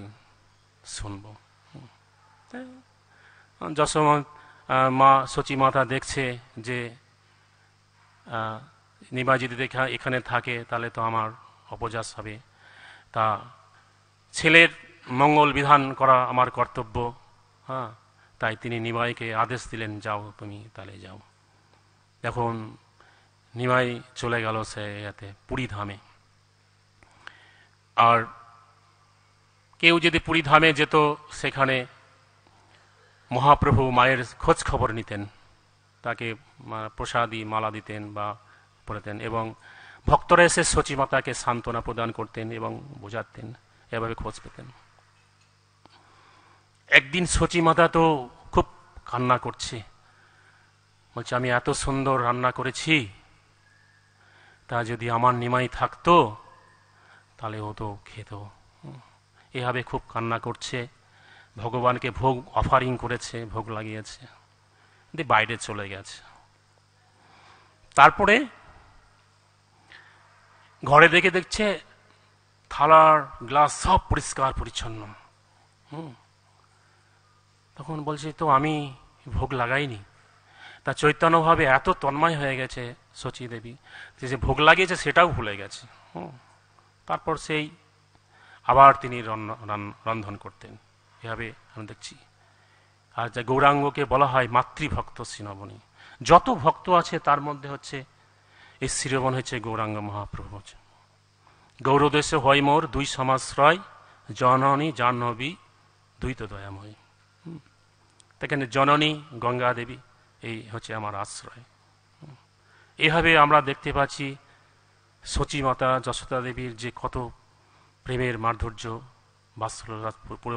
Speaker 2: শুনব যশোমা মা সচি মাতা দেখছে যে নিবাজিদি যদি এখানে থাকে তাহলে তো আমার অপজাস হবে তা ছেলের মঙ্গল বিধান করা আমার কর্তব্য হ্যাঁ তাই তিনি নিবাইকে আদেশ দিলেন যাও তুমি তাহলে যাও এখন নিবাই চলে গেল সে ইয়াতে পুরী ধামে আর কেউ যদি পুরীধামে যেত সেখানে মহাপ্রভু মায়ের খোঁজ খবর নিতেন তাকে প্রসাদী মালা দিতেন বা পড়াতেন এবং ভক্তরা এসে সচিমাতাকে সান্ত্বনা প্রদান করতেন এবং বোঝাতেন এভাবে খোঁজ পেতেন একদিন সচিমাতা তো খুব কান্না করছে বলছে আমি এত সুন্দর রান্না করেছি তা যদি আমার নিমাই থাকতো তাহলে ও তো খেত এভাবে খুব কান্না করছে ভগবানকে ভোগ অফারিং করেছে ভোগ লাগিয়েছে দিয়ে বাইরে চলে গেছে তারপরে ঘরে দেখে দেখছে থালার গ্লাস সব পরিষ্কার পরিচ্ছন্ন হুম তখন বলছে তো আমি ভোগ লাগাইনি তা চৈতন্যভাবে এত তন্ময় হয়ে গেছে শচী দেবী যে ভোগ লাগিয়েছে সেটাও ভুলে গেছে হুম তারপর সেই আবার তিনি রন্ধন করতেন এভাবে আমরা দেখছি আর যা গৌরাঙ্গকে বলা হয় মাতৃভক্ত শ্রীনবনী যত ভক্ত আছে তার মধ্যে হচ্ছে এই শিরোমণ হচ্ছে গৌরাঙ্গ মহাপ্রভু গৌরদেশে হয় মোর দুই সমাশ্রয় জননী জাহ্নবী দুই তো দয়াময় তাকে জননী গঙ্গা দেবী এই হচ্ছে আমার আশ্রয় এভাবে আমরা দেখতে পাচ্ছি সচিমাতা যশোদা দেবীর যে কত প্রেমের মাধুর্য বাস্তবতা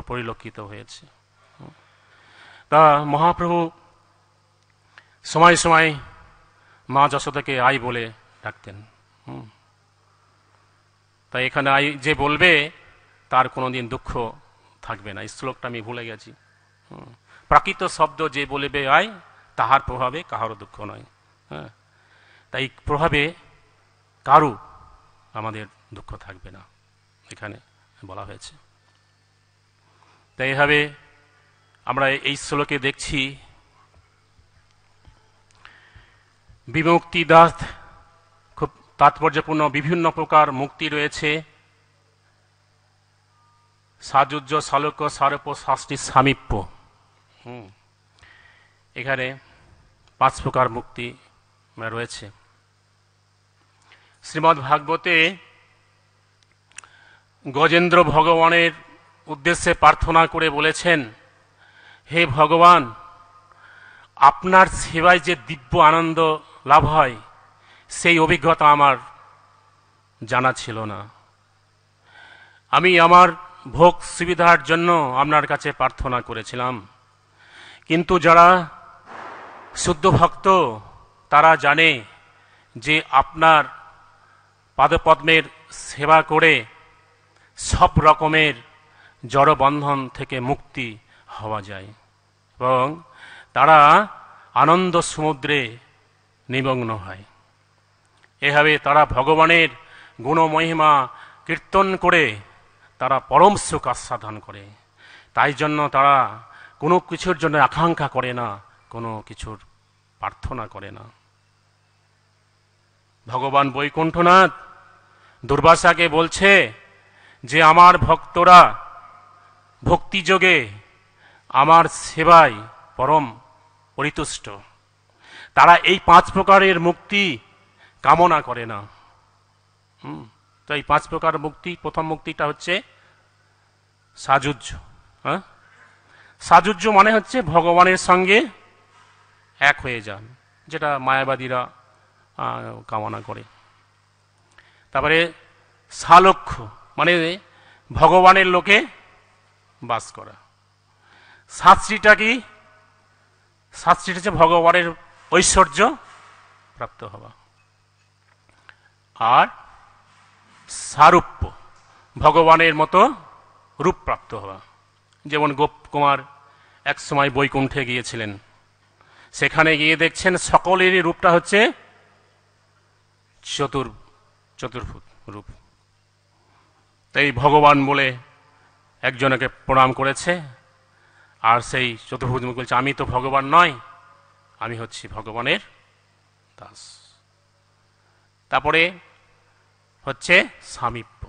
Speaker 2: পরিলক্ষিত হয়েছে তা মহাপ্রভু সময় সময় মা যশোদাকে আই বলে ডাকতেন তাই এখানে আই যে বলবে তার কোনো দিন দুঃখ থাকবে না শ্লোকটা আমি ভুলে গেছি প্রাকৃত শব্দ যে বলবে আয় তাহার প্রভাবে কাহারও দুঃখ নয় হ্যাঁ তাই প্রভাবে কারু আমাদের দুঃখ থাকবে না এখানে বলা হয়েছে তাই এভাবে আমরা এই শ্লোকে দেখছি বিমুক্তি দাস খুব তাৎপর্যপূর্ণ বিভিন্ন প্রকার মুক্তি রয়েছে সাজুজ্য সালক সারপ শাস্তি সামীপ্য এখানে পাঁচ প্রকার মুক্তি রয়েছে শ্রীমদ ভাগবতে গজেন্দ্র ভগবানের উদ্দেশ্যে প্রার্থনা করে বলেছেন হে ভগবান আপনার সেবায় যে দিব্য আনন্দ লাভ হয় সেই অভিজ্ঞতা আমার জানা ছিল না আমি আমার ভোগ সুবিধার জন্য আপনার কাছে প্রার্থনা করেছিলাম কিন্তু যারা শুদ্ধ ভক্ত তারা জানে যে আপনার পাদপদ্মের সেবা করে সব রকমের জড়বন্ধন থেকে মুক্তি হওয়া যায় এবং তারা আনন্দ সমুদ্রে নিমগ্ন হয় এভাবে তারা ভগবানের গুণমহিমা কীর্তন করে তারা পরম সুখ আস্বাদন করে তাই জন্য তারা কোনো কিছুর জন্য আকাঙ্ক্ষা করে না কোনো কিছুর প্রার্থনা করে না ভগবান বৈকুণ্ঠনাথ দুর্বাসাকে বলছে যে আমার ভক্তরা ভক্তিযোগে আমার সেবায় পরম পরিতুষ্ট তারা এই পাঁচ প্রকারের মুক্তি কামনা করে না তো এই পাঁচ প্রকার মুক্তি প্রথম মুক্তিটা হচ্ছে সাজুজ্য হ্যাঁ সাজুজ্য মানে হচ্ছে ভগবানের সঙ্গে এক হয়ে যান যেটা মায়াবাদীরা কামনা করে তারপরে সালক্ষ্য মানে ভগবানের লোকে বাস করা শাস্ত্রীটা কি শাস্ত্রীটা হচ্ছে ভগবানের ঐশ্বর্য প্রাপ্ত হওয়া আর সারূপ্য ভগবানের মতো রূপ প্রাপ্ত হওয়া যেমন গোপ কুমার একসময় বৈকুণ্ঠে গিয়েছিলেন সেখানে গিয়ে দেখছেন সকলেরই রূপটা হচ্ছে চতুর চতুর্ভুত রূপ এই ভগবান বলে একজনকে প্রণাম করেছে আর সেই চতুর্ভুজমুখ বলছে আমি তো ভগবান নয় আমি হচ্ছি ভগবানের দাস তারপরে হচ্ছে সামীপ্য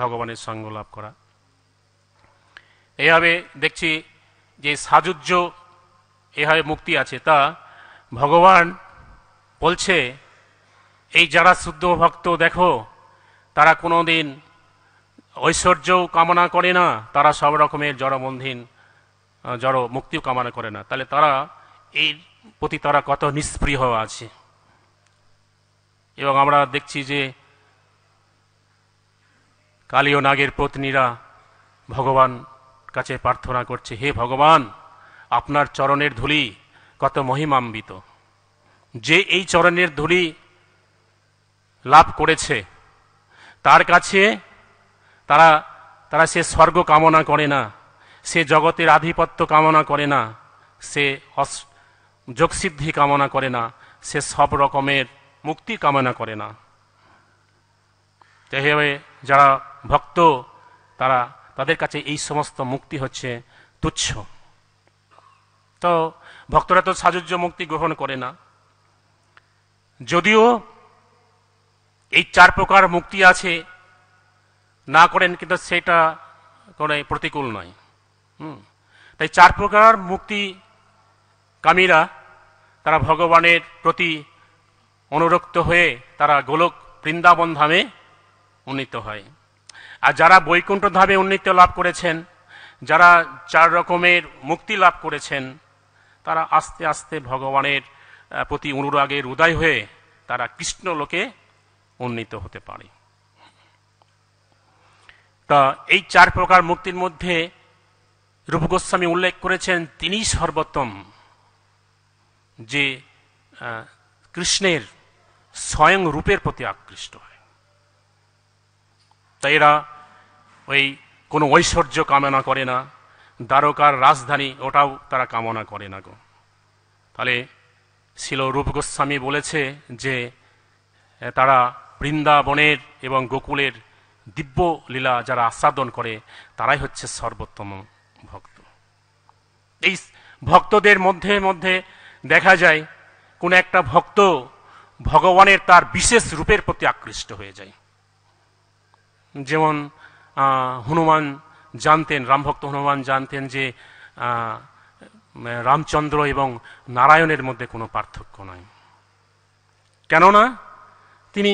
Speaker 2: ভগবানের সঙ্গ লাভ করা এইভাবে দেখছি যে সাজুজ্য এভাবে মুক্তি আছে তা ভগবান বলছে এই যারা শুদ্ধ ভক্ত দেখো তারা কোনোদিন ঐশ্বর্যও কামনা করে না তারা সব রকমের জড়বন্ধীন জড় মুক্তিও কামনা করে না তাহলে তারা এর প্রতি তারা কত নিষ্প্রিয় আছে এবং আমরা দেখছি যে কালীয় নাগের পত্নীরা ভগবান কাছে প্রার্থনা করছে হে ভগবান আপনার চরণের ধুলি কত মহিমাম্বিত যে এই চরণের ধুলি লাভ করেছে তার কাছে তারা তারা সে স্বর্গ কামনা করে না সে জগতের আধিপত্য কামনা করে না সে যোগসিদ্ধি কামনা করে না সে সব রকমের মুক্তি কামনা করে না তেভাবে যারা ভক্ত তারা তাদের কাছে এই সমস্ত মুক্তি হচ্ছে তুচ্ছ তো ভক্তরা তো সাজুজ্য মুক্তি গ্রহণ করে না যদিও এই চার প্রকার মুক্তি আছে না করেন কিন্তু সেটা কোনো প্রতিকূল নয় হুম তাই চার প্রকার মুক্তি কামীরা তারা ভগবানের প্রতি অনুরক্ত হয়ে তারা গোলক বৃন্দাবন ধামে উন্নীত হয় আর যারা বৈকুণ্ঠ ধামে উন্নীত লাভ করেছেন যারা চার রকমের মুক্তি লাভ করেছেন তারা আস্তে আস্তে ভগবানের প্রতি অনুরাগের উদয় হয়ে তারা কৃষ্ণ লোকে উন্নীত হতে পারে তা এই চার প্রকার মুক্তির মধ্যে রূপ গোস্বামী উল্লেখ করেছেন তিনি সর্বোত্তম যে কৃষ্ণের স্বয়ং রূপের প্রতি আকৃষ্ট হয় তাই এরা ওই কোনো ঐশ্বর্য কামনা করে না দ্বারকার রাজধানী ওটাও তারা কামনা করে না গো তাহলে শিল রূপ গোস্বামী বলেছে যে তারা বৃন্দাবনের এবং গোকুলের দিব্য লীলা যারা আস্বাদন করে তারাই হচ্ছে সর্বোত্তম ভক্ত এই ভক্তদের মধ্যে মধ্যে দেখা যায় কোন একটা ভক্ত ভগবানের তার বিশেষ রূপের প্রতি আকৃষ্ট হয়ে যায় যেমন হনুমান জানতেন রামভক্ত হনুমান জানতেন যে রামচন্দ্র এবং নারায়ণের মধ্যে কোনো পার্থক্য নয় কেননা তিনি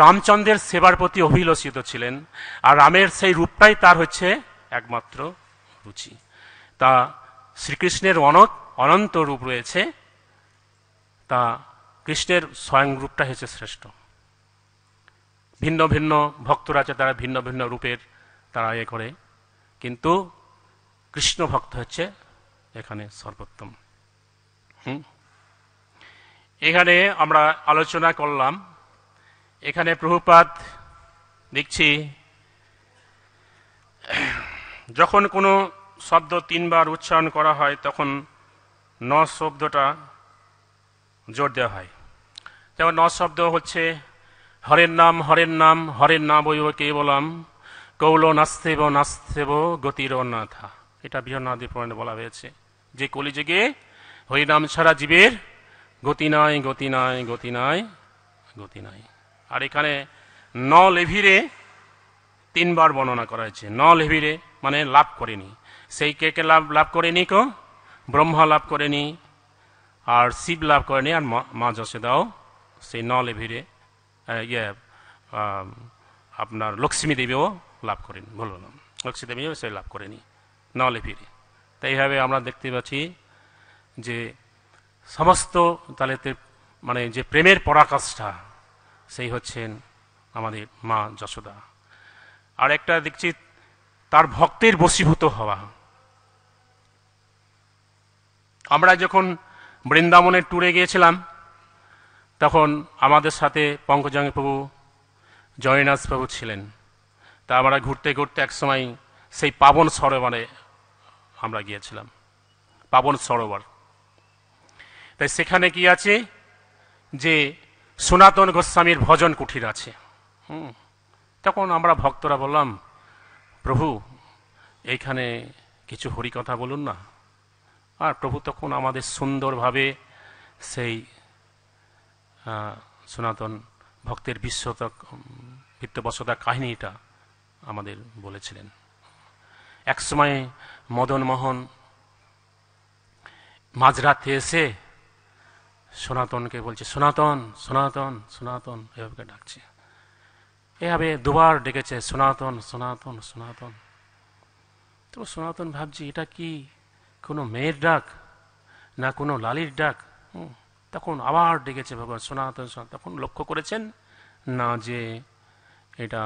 Speaker 2: রামচন্দ্রের সেবার প্রতি অভিলষিত ছিলেন আর রামের সেই রূপটাই তার হচ্ছে একমাত্র রুচি তা শ্রীকৃষ্ণের অনত অনন্ত রূপ রয়েছে তা কৃষ্ণের স্বয়ং রূপটা হয়েছে শ্রেষ্ঠ ভিন্ন ভিন্ন ভক্তরা আছে তারা ভিন্ন ভিন্ন রূপের তারা এ করে কিন্তু কৃষ্ণ ভক্ত হচ্ছে এখানে সর্বোত্তম হুম এখানে আমরা আলোচনা করলাম এখানে প্রভুপাত দেখছি যখন কোনো শব্দ তিনবার উচ্চারণ করা হয় তখন ন শব্দটা জোর দেওয়া হয় যেমন ন শব্দ হচ্ছে হরের নাম হরের নাম হরের নাম ওই কে বলাম কৌল নাস্তেব নাস্তেব গতির অনাথা এটা বৃহন্নাদি পুরাণে বলা হয়েছে যে কলিযুগে হরিনাম ছাড়া জীবের গতি নাই গতি নাই গতি নাই গতি নাই আর এখানে ন লেভিরে তিনবার বর্ণনা করা হয়েছে ন লেভিরে মানে লাভ করেনি সেই কে কে লাভ লাভ করেনি কো ব্রহ্মা লাভ করেনি আর শিব লাভ করেনি আর মা যশোদাও সেই ন লেভিরে ইয়ে আপনার লক্ষ্মী দেবীও লাভ করেনি বলুন লক্ষ্মী দেবীও সে লাভ করেনি ন লেভিরে তো এইভাবে আমরা দেখতে পাচ্ছি যে সমস্ত তাহলে মানে যে প্রেমের পরাকাষ্ঠা সেই হচ্ছেন আমাদের মা যশোদা আর একটা দেখছি তার ভক্তের বসীভূত হওয়া আমরা যখন বৃন্দাবনের ট্যুরে গিয়েছিলাম তখন আমাদের সাথে পঙ্কজঙ্গ প্রভু জয়নাথ প্রভু ছিলেন তা আমরা ঘুরতে ঘুরতে একসময় সেই পাবন সরোবরে আমরা গিয়েছিলাম পাবন সরোবর তাই সেখানে কি আছে যে সনাতন গোস্বামীর ভজন কুঠির আছে হুম তখন আমরা ভক্তরা বললাম প্রভু এইখানে কিছু হরিকথা বলুন না আর প্রভু তখন আমাদের সুন্দরভাবে সেই সনাতন ভক্তের বিশ্বত বিত্তবশতা কাহিনীটা আমাদের বলেছিলেন একসময় মোহন মাঝরাতে এসে সনাতনকে বলছে সনাতন সনাতন সনাতন এভাবে ডাকছে এভাবে দুবার ডেকেছে সনাতন সনাতন সনাতন তো সনাতন ভাবছি এটা কি কোনো মেয়ের ডাক না কোনো লালির ডাক তখন আবার ডেকেছে ভগবান সনাতন তখন লক্ষ্য করেছেন না যে এটা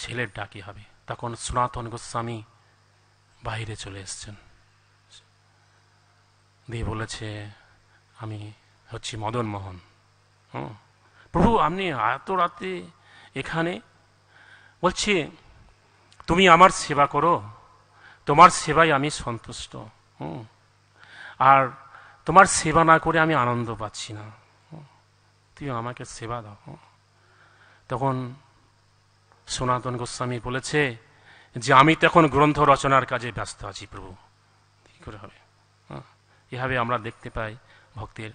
Speaker 2: ছেলের ডাকই হবে তখন সনাতন গোস্বামী বাইরে চলে এসছেন দিয়ে বলেছে আমি হচ্ছে মদন মোহন হুম প্রভু আপনি এত রাতে এখানে বলছি তুমি আমার সেবা করো তোমার সেবায় আমি সন্তুষ্ট হুম আর তোমার সেবা না করে আমি আনন্দ পাচ্ছি না তুই আমাকে সেবা দাও তখন সনাতন গোস্বামী বলেছে যে আমি তখন গ্রন্থ রচনার কাজে ব্যস্ত আছি প্রভু কী করে হবে এভাবে আমরা দেখতে পাই ভক্তের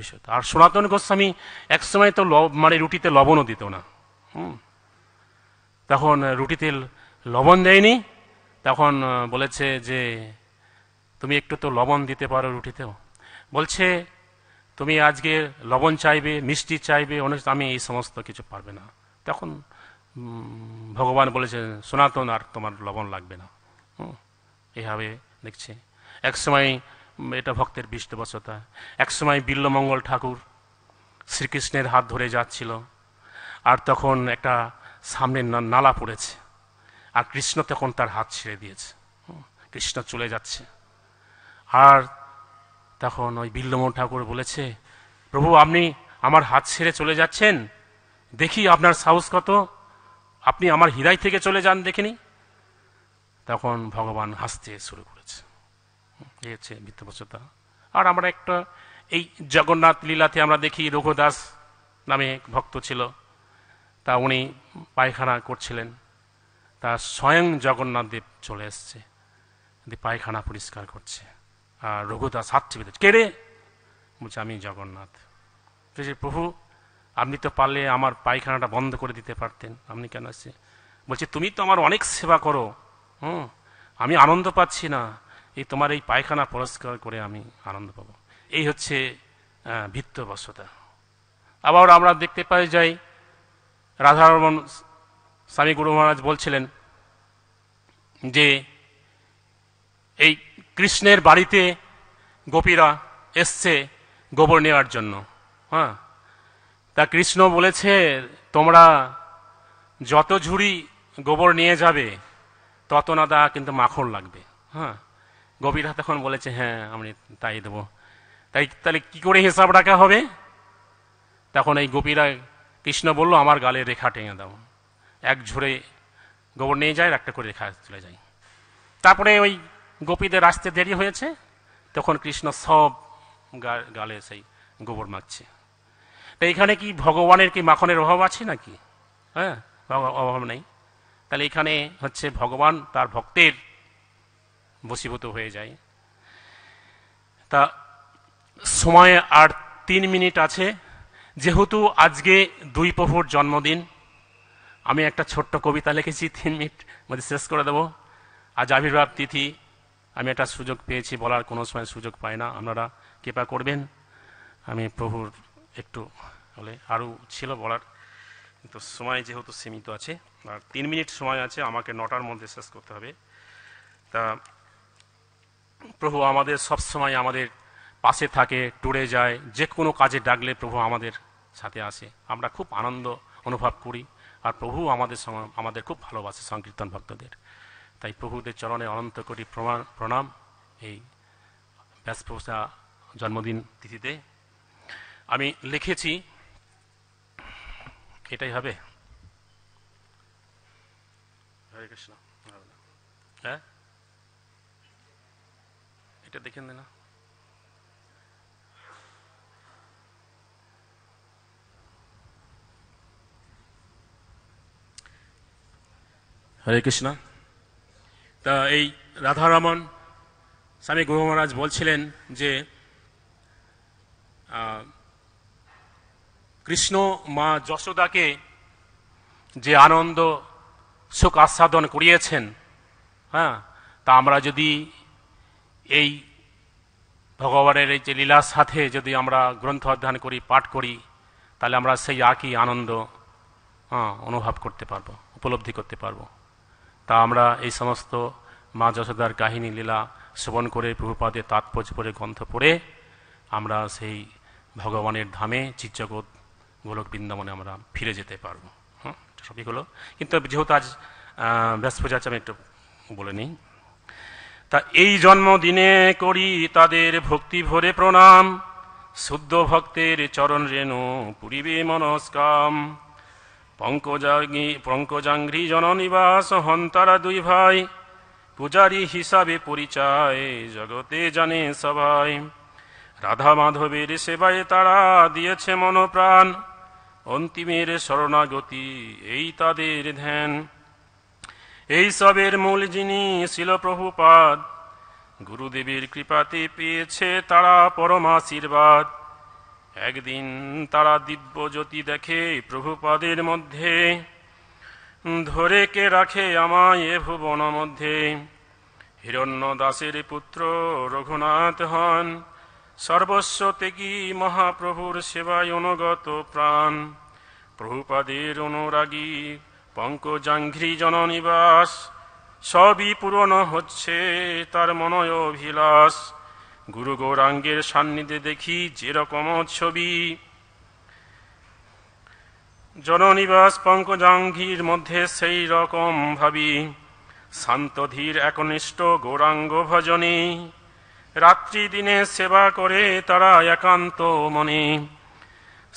Speaker 2: বিষয় আর সনাতন গোস্বামী এক সময় তো মানে রুটিতে লবণও দিত না হুম তখন রুটিতে লবণ দেয়নি তখন বলেছে যে তুমি একটু তো লবণ দিতে পারো রুটিতেও বলছে তুমি আজকে লবণ চাইবে মিষ্টি চাইবে অনেক আমি এই সমস্ত কিছু পারবে না তখন ভগবান বলেছে সনাতন আর তোমার লবণ লাগবে না এভাবে দেখছে এক সময় এটা ভক্তের বিষ্টবচতা একসময় বিল্লমঙ্গল ঠাকুর শ্রীকৃষ্ণের হাত ধরে যাচ্ছিল আর তখন একটা সামনের নালা পড়েছে আর কৃষ্ণ তখন তার হাত ছেড়ে দিয়েছে কৃষ্ণ চলে যাচ্ছে আর তখন ওই বিল্লমন ঠাকুর বলেছে প্রভু আপনি আমার হাত ছেড়ে চলে যাচ্ছেন দেখি আপনার সাহস কত আপনি আমার হৃদয় থেকে চলে যান দেখিনি তখন ভগবান হাসতে শুরু হয়েছে মিথ্যাবাচতা আর আমরা একটা এই জগন্নাথ লীলাতে আমরা দেখি রঘুদাস নামে এক ভক্ত ছিল তা উনি পায়খানা করছিলেন তা স্বয়ং জগন্নাথ দেব চলে এসছে পায়খানা পরিষ্কার করছে আর রঘুদাস হাত চেপে কে রে বলছে আমি জগন্নাথ বলছে প্রভু আপনি তো পারলে আমার পায়খানাটা বন্ধ করে দিতে পারতেন আপনি কেন আসছে বলছে তুমি তো আমার অনেক সেবা করো হুম আমি আনন্দ পাচ্ছি না এই তোমার এই পায়খানা পরিষ্কার করে আমি আনন্দ পাব এই হচ্ছে ভিত্তবশ্যতা আবার আমরা দেখতে পাই যাই রাধারমন স্বামী গুরু মহারাজ বলছিলেন যে এই কৃষ্ণের বাড়িতে গোপীরা এসছে গোবর নেওয়ার জন্য হ্যাঁ তা কৃষ্ণ বলেছে তোমরা যত ঝুড়ি গোবর নিয়ে যাবে তত না দা কিন্তু মাখন লাগবে হ্যাঁ গোপীরা তখন বলেছে হ্যাঁ আমি তাই দেবো তাই তাহলে কি করে হিসাব রাখা হবে তখন এই গোপীরা কৃষ্ণ বলল আমার গালে রেখা টেঙে দাও এক ঝুড়ে গোবর নিয়ে যায় একটা করে রেখা চলে যায় তারপরে ওই গোপীদের আসতে দেরি হয়েছে তখন কৃষ্ণ সব গালে সেই গোবর মাখছে তো এখানে কি ভগবানের কি মাখনের অভাব আছে নাকি হ্যাঁ অভাব নেই তাহলে এখানে হচ্ছে ভগবান তার ভক্তের বসীভূত হয়ে যায় তা সময়ে আর তিন মিনিট আছে যেহেতু আজকে দুই প্রভুর জন্মদিন আমি একটা ছোট্ট কবিতা লিখেছি তিন মিনিট মধ্যে শেষ করে দেব আজ আবির্ভাব তিথি আমি একটা সুযোগ পেয়েছি বলার কোনো সময় সুযোগ পাই না আপনারা কৃপা করবেন আমি প্রভুর একটু হলে আরও ছিল বলার কিন্তু সময় যেহেতু সীমিত আছে আর তিন মিনিট সময় আছে আমাকে নটার মধ্যে শেষ করতে হবে তা প্রভু আমাদের সবসময় আমাদের পাশে থাকে টুড়ে যায় যে কোনো কাজে ডাকলে প্রভু আমাদের সাথে আসে আমরা খুব আনন্দ অনুভব করি আর প্রভু আমাদের আমাদের খুব ভালোবাসে সংকীর্তন ভক্তদের তাই প্রভুদের চরণে অনন্ত কোটি প্রণাম এই ব্যাসপ্রভা জন্মদিন তিথিতে আমি লিখেছি এটাই হবে হরে কৃষ্ণ হ্যাঁ এটা দেখেন না হরে কৃষ্ণ তা এই রাধারমন স্বামী গুরু মহারাজ বলছিলেন যে কৃষ্ণ মা যশোদাকে যে আনন্দ সুখ আস্বাদন করিয়েছেন হ্যাঁ তা আমরা যদি এই ভগবানের এই যে লীলার সাথে যদি আমরা গ্রন্থ অধ্যয়ন করি পাঠ করি তাহলে আমরা সেই একই আনন্দ অনুভব করতে পারবো উপলব্ধি করতে পারবো তা আমরা এই সমস্ত মা যশোদার কাহিনী লীলা শ্রবণ করে প্রভুপাদে তাৎপর্য পরে গ্রন্থ পড়ে আমরা সেই ভগবানের ধামে চিৎজগৎ গোলক বৃন্দাবনে আমরা ফিরে যেতে পারবো হ্যাঁ সবই হলো কিন্তু যেহেতু আজ বৃহস্পতি আছে আমি একটু বলে নিই তা এই জন্মদিনে করি তাদের ভক্তি ভরে প্রণাম শুদ্ধ ভক্তের চরণ রেণু পুরিবে মনস্কাম পঙ্কজাঙ্গি পঙ্কজাঙ্গ্রি জননিবাস তারা দুই ভাই পূজারি হিসাবে পরিচয় জগতে জানে সবাই রাধা মাধবের সেবায় তারা দিয়েছে মনপ্রাণ অন্তিমের শরণাগতি এই তাদের ধ্যান এই সবের মূল যিনি ছিল প্রভুপাদ গুরুদেবীর কৃপাতে পেয়েছে তারা পরম আশীর্বাদ একদিন তারা দিব্য জ্যোতি দেখে প্রভুপাদের মধ্যে ধরে কে রাখে আমায় এ ভুবন মধ্যে হিরণ্য দাসের পুত্র রঘুনাথ হন সর্বস্ব ত্যাগী মহাপ্রভুর সেবায় অনুগত প্রাণ প্রভুপাদের অনুরাগী পঙ্কজাঘ্রি জননিবাস সবই পূরণ হচ্ছে তার মনয় অভিলাষ গুরু গৌরাঙ্গের সান্নিধ্যে দেখি যেরকম ছবি জননিবাস পঙ্কজাঙ্ঘির মধ্যে সেই রকম ভাবি শান্তধীর একনিষ্ঠ গৌরাঙ্গ ভজনী রাত্রি দিনে সেবা করে তারা একান্ত মনে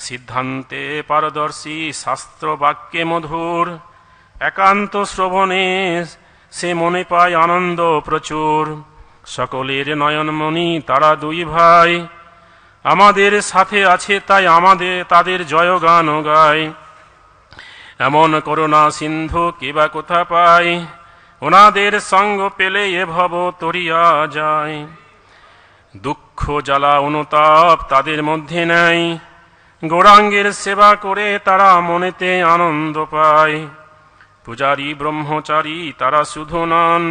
Speaker 2: সিদ্ধান্তে পারদর্শী শাস্ত্র বাক্যে মধুর একান্ত শ্রবণে সে মনে পায় আনন্দ প্রচুর সকলের নয়নমণি তারা দুই ভাই আমাদের সাথে আছে তাই আমাদের তাদের জয়গান গায় এমন করোনা সিন্ধু কিবা কোথা পায় ওনাদের সঙ্গ পেলে এ তরিয়া যায় দুঃখ জ্বালা অনুতাপ তাদের মধ্যে নেয় গৌরাঙ্গের সেবা করে তারা মনেতে আনন্দ পায় পূজারী ব্রহ্মচারী তারা শুধু নন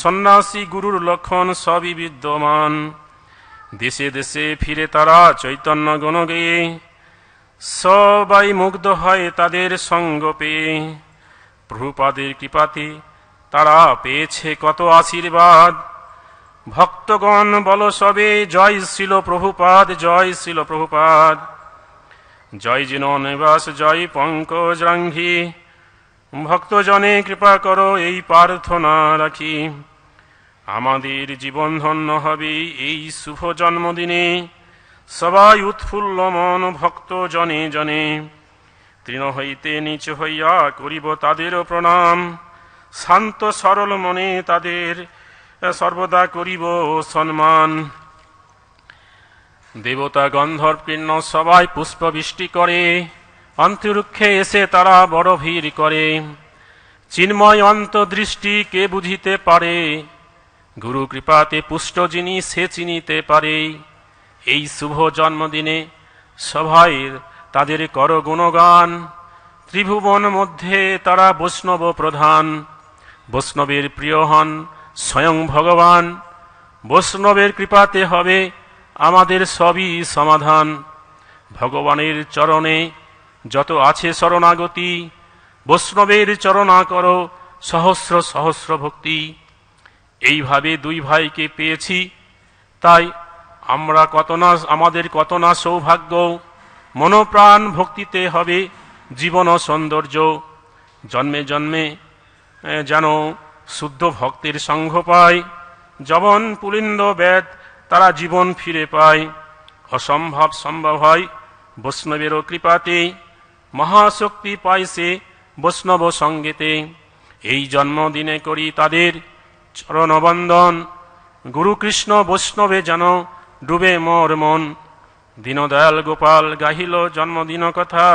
Speaker 2: সন্ন্যাসী গুরুর লক্ষণ সবই বিদ্যমান দেশে দেশে ফিরে তারা চৈতন্য গণগে সবাই মুগ্ধ হয় তাদের সঙ্গ পেয়ে প্রভুপাদের কৃপাতে তারা পেয়েছে কত আশীর্বাদ ভক্তগণ বল সবে জয় শিল প্রভুপাদ জয় শিল প্রভুপাদ জয় জিন নিবাস জয় পঙ্কজ ভক্তজনে কৃপা করো এই প্রার্থনা রাখি আমাদের জীবন ধন্য হবে এই শুভ জন্মদিনে সবাই উৎফুল্ল মন ভক্ত জনে জনে তৃণ হইতে নিচ হইয়া করিব তাদেরও প্রণাম শান্ত সরল মনে তাদের সর্বদা করিব সম্মান দেবতা গন্ধর্ব কীর্ণ সবাই পুষ্পবৃষ্টি করে অন্তরুক্ষে এসে তারা বড় ভিড় করে চিন্ময় অন্তদৃষ্টি কে বুঝিতে পারে গুরু কৃপাতে পুষ্ট যিনি সে চিনিতে পারে এই শুভ জন্মদিনে সভায় তাদের কর গুণগান ত্রিভুবন মধ্যে তারা বৈষ্ণব প্রধান বৈষ্ণবের প্রিয় হন স্বয়ং ভগবান বৈষ্ণবের কৃপাতে হবে আমাদের সবই সমাধান ভগবানের চরণে যত আছে শরণাগতি বৈষ্ণবের চরণা কর সহস্র সহস্র ভক্তি এইভাবে দুই ভাইকে পেয়েছি তাই আমরা কত না আমাদের কত না সৌভাগ্য মনোপ্রাণ ভক্তিতে হবে জীবন সৌন্দর্য জন্মে জন্মে যেন শুদ্ধ ভক্তের সঙ্গ পায় যবন পুলিন্দ বেদ তারা জীবন ফিরে পায় অসম্ভব সম্ভব হয় বৈষ্ণবেরও কৃপাতে মহাশক্তি পায় সে বৈষ্ণব সঙ্গেতে এই জন্মদিনে করি তাদের চরণবন্দন গুরুকৃষ্ণ বৈষ্ণবে যেন ডুবে মোর মন দীনদয়াল গোপাল গাহিল জন্মদিন কথা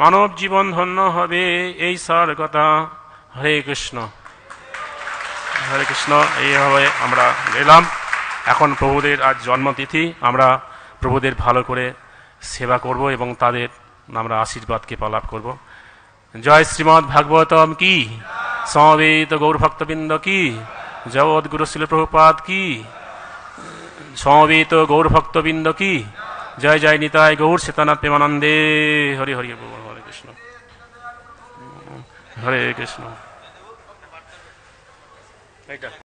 Speaker 2: মানব জীবন ধন্য হবে এই সার কথা হরে কৃষ্ণ হরে কৃষ্ণ এইভাবে আমরা গেলাম এখন প্রভুদের আজ জন্মতিথি আমরা প্রভুদের ভালো করে সেবা করব এবং তাদের আমরা আশীর্বাদকে পালাপ করব জয় শ্রীমৎ ভাগবতম কি সমবেত গৌরভক্তবৃন্দ কি জগৎ শিল প্রভুপাত কি সমবেত গৌরভক্তবৃন্দ কি জয় জয় নিতায় গৌর শেতানাথ প্রেমানন্দে হরি হরি হরে কৃষ্ণ হরে কৃষ্ণ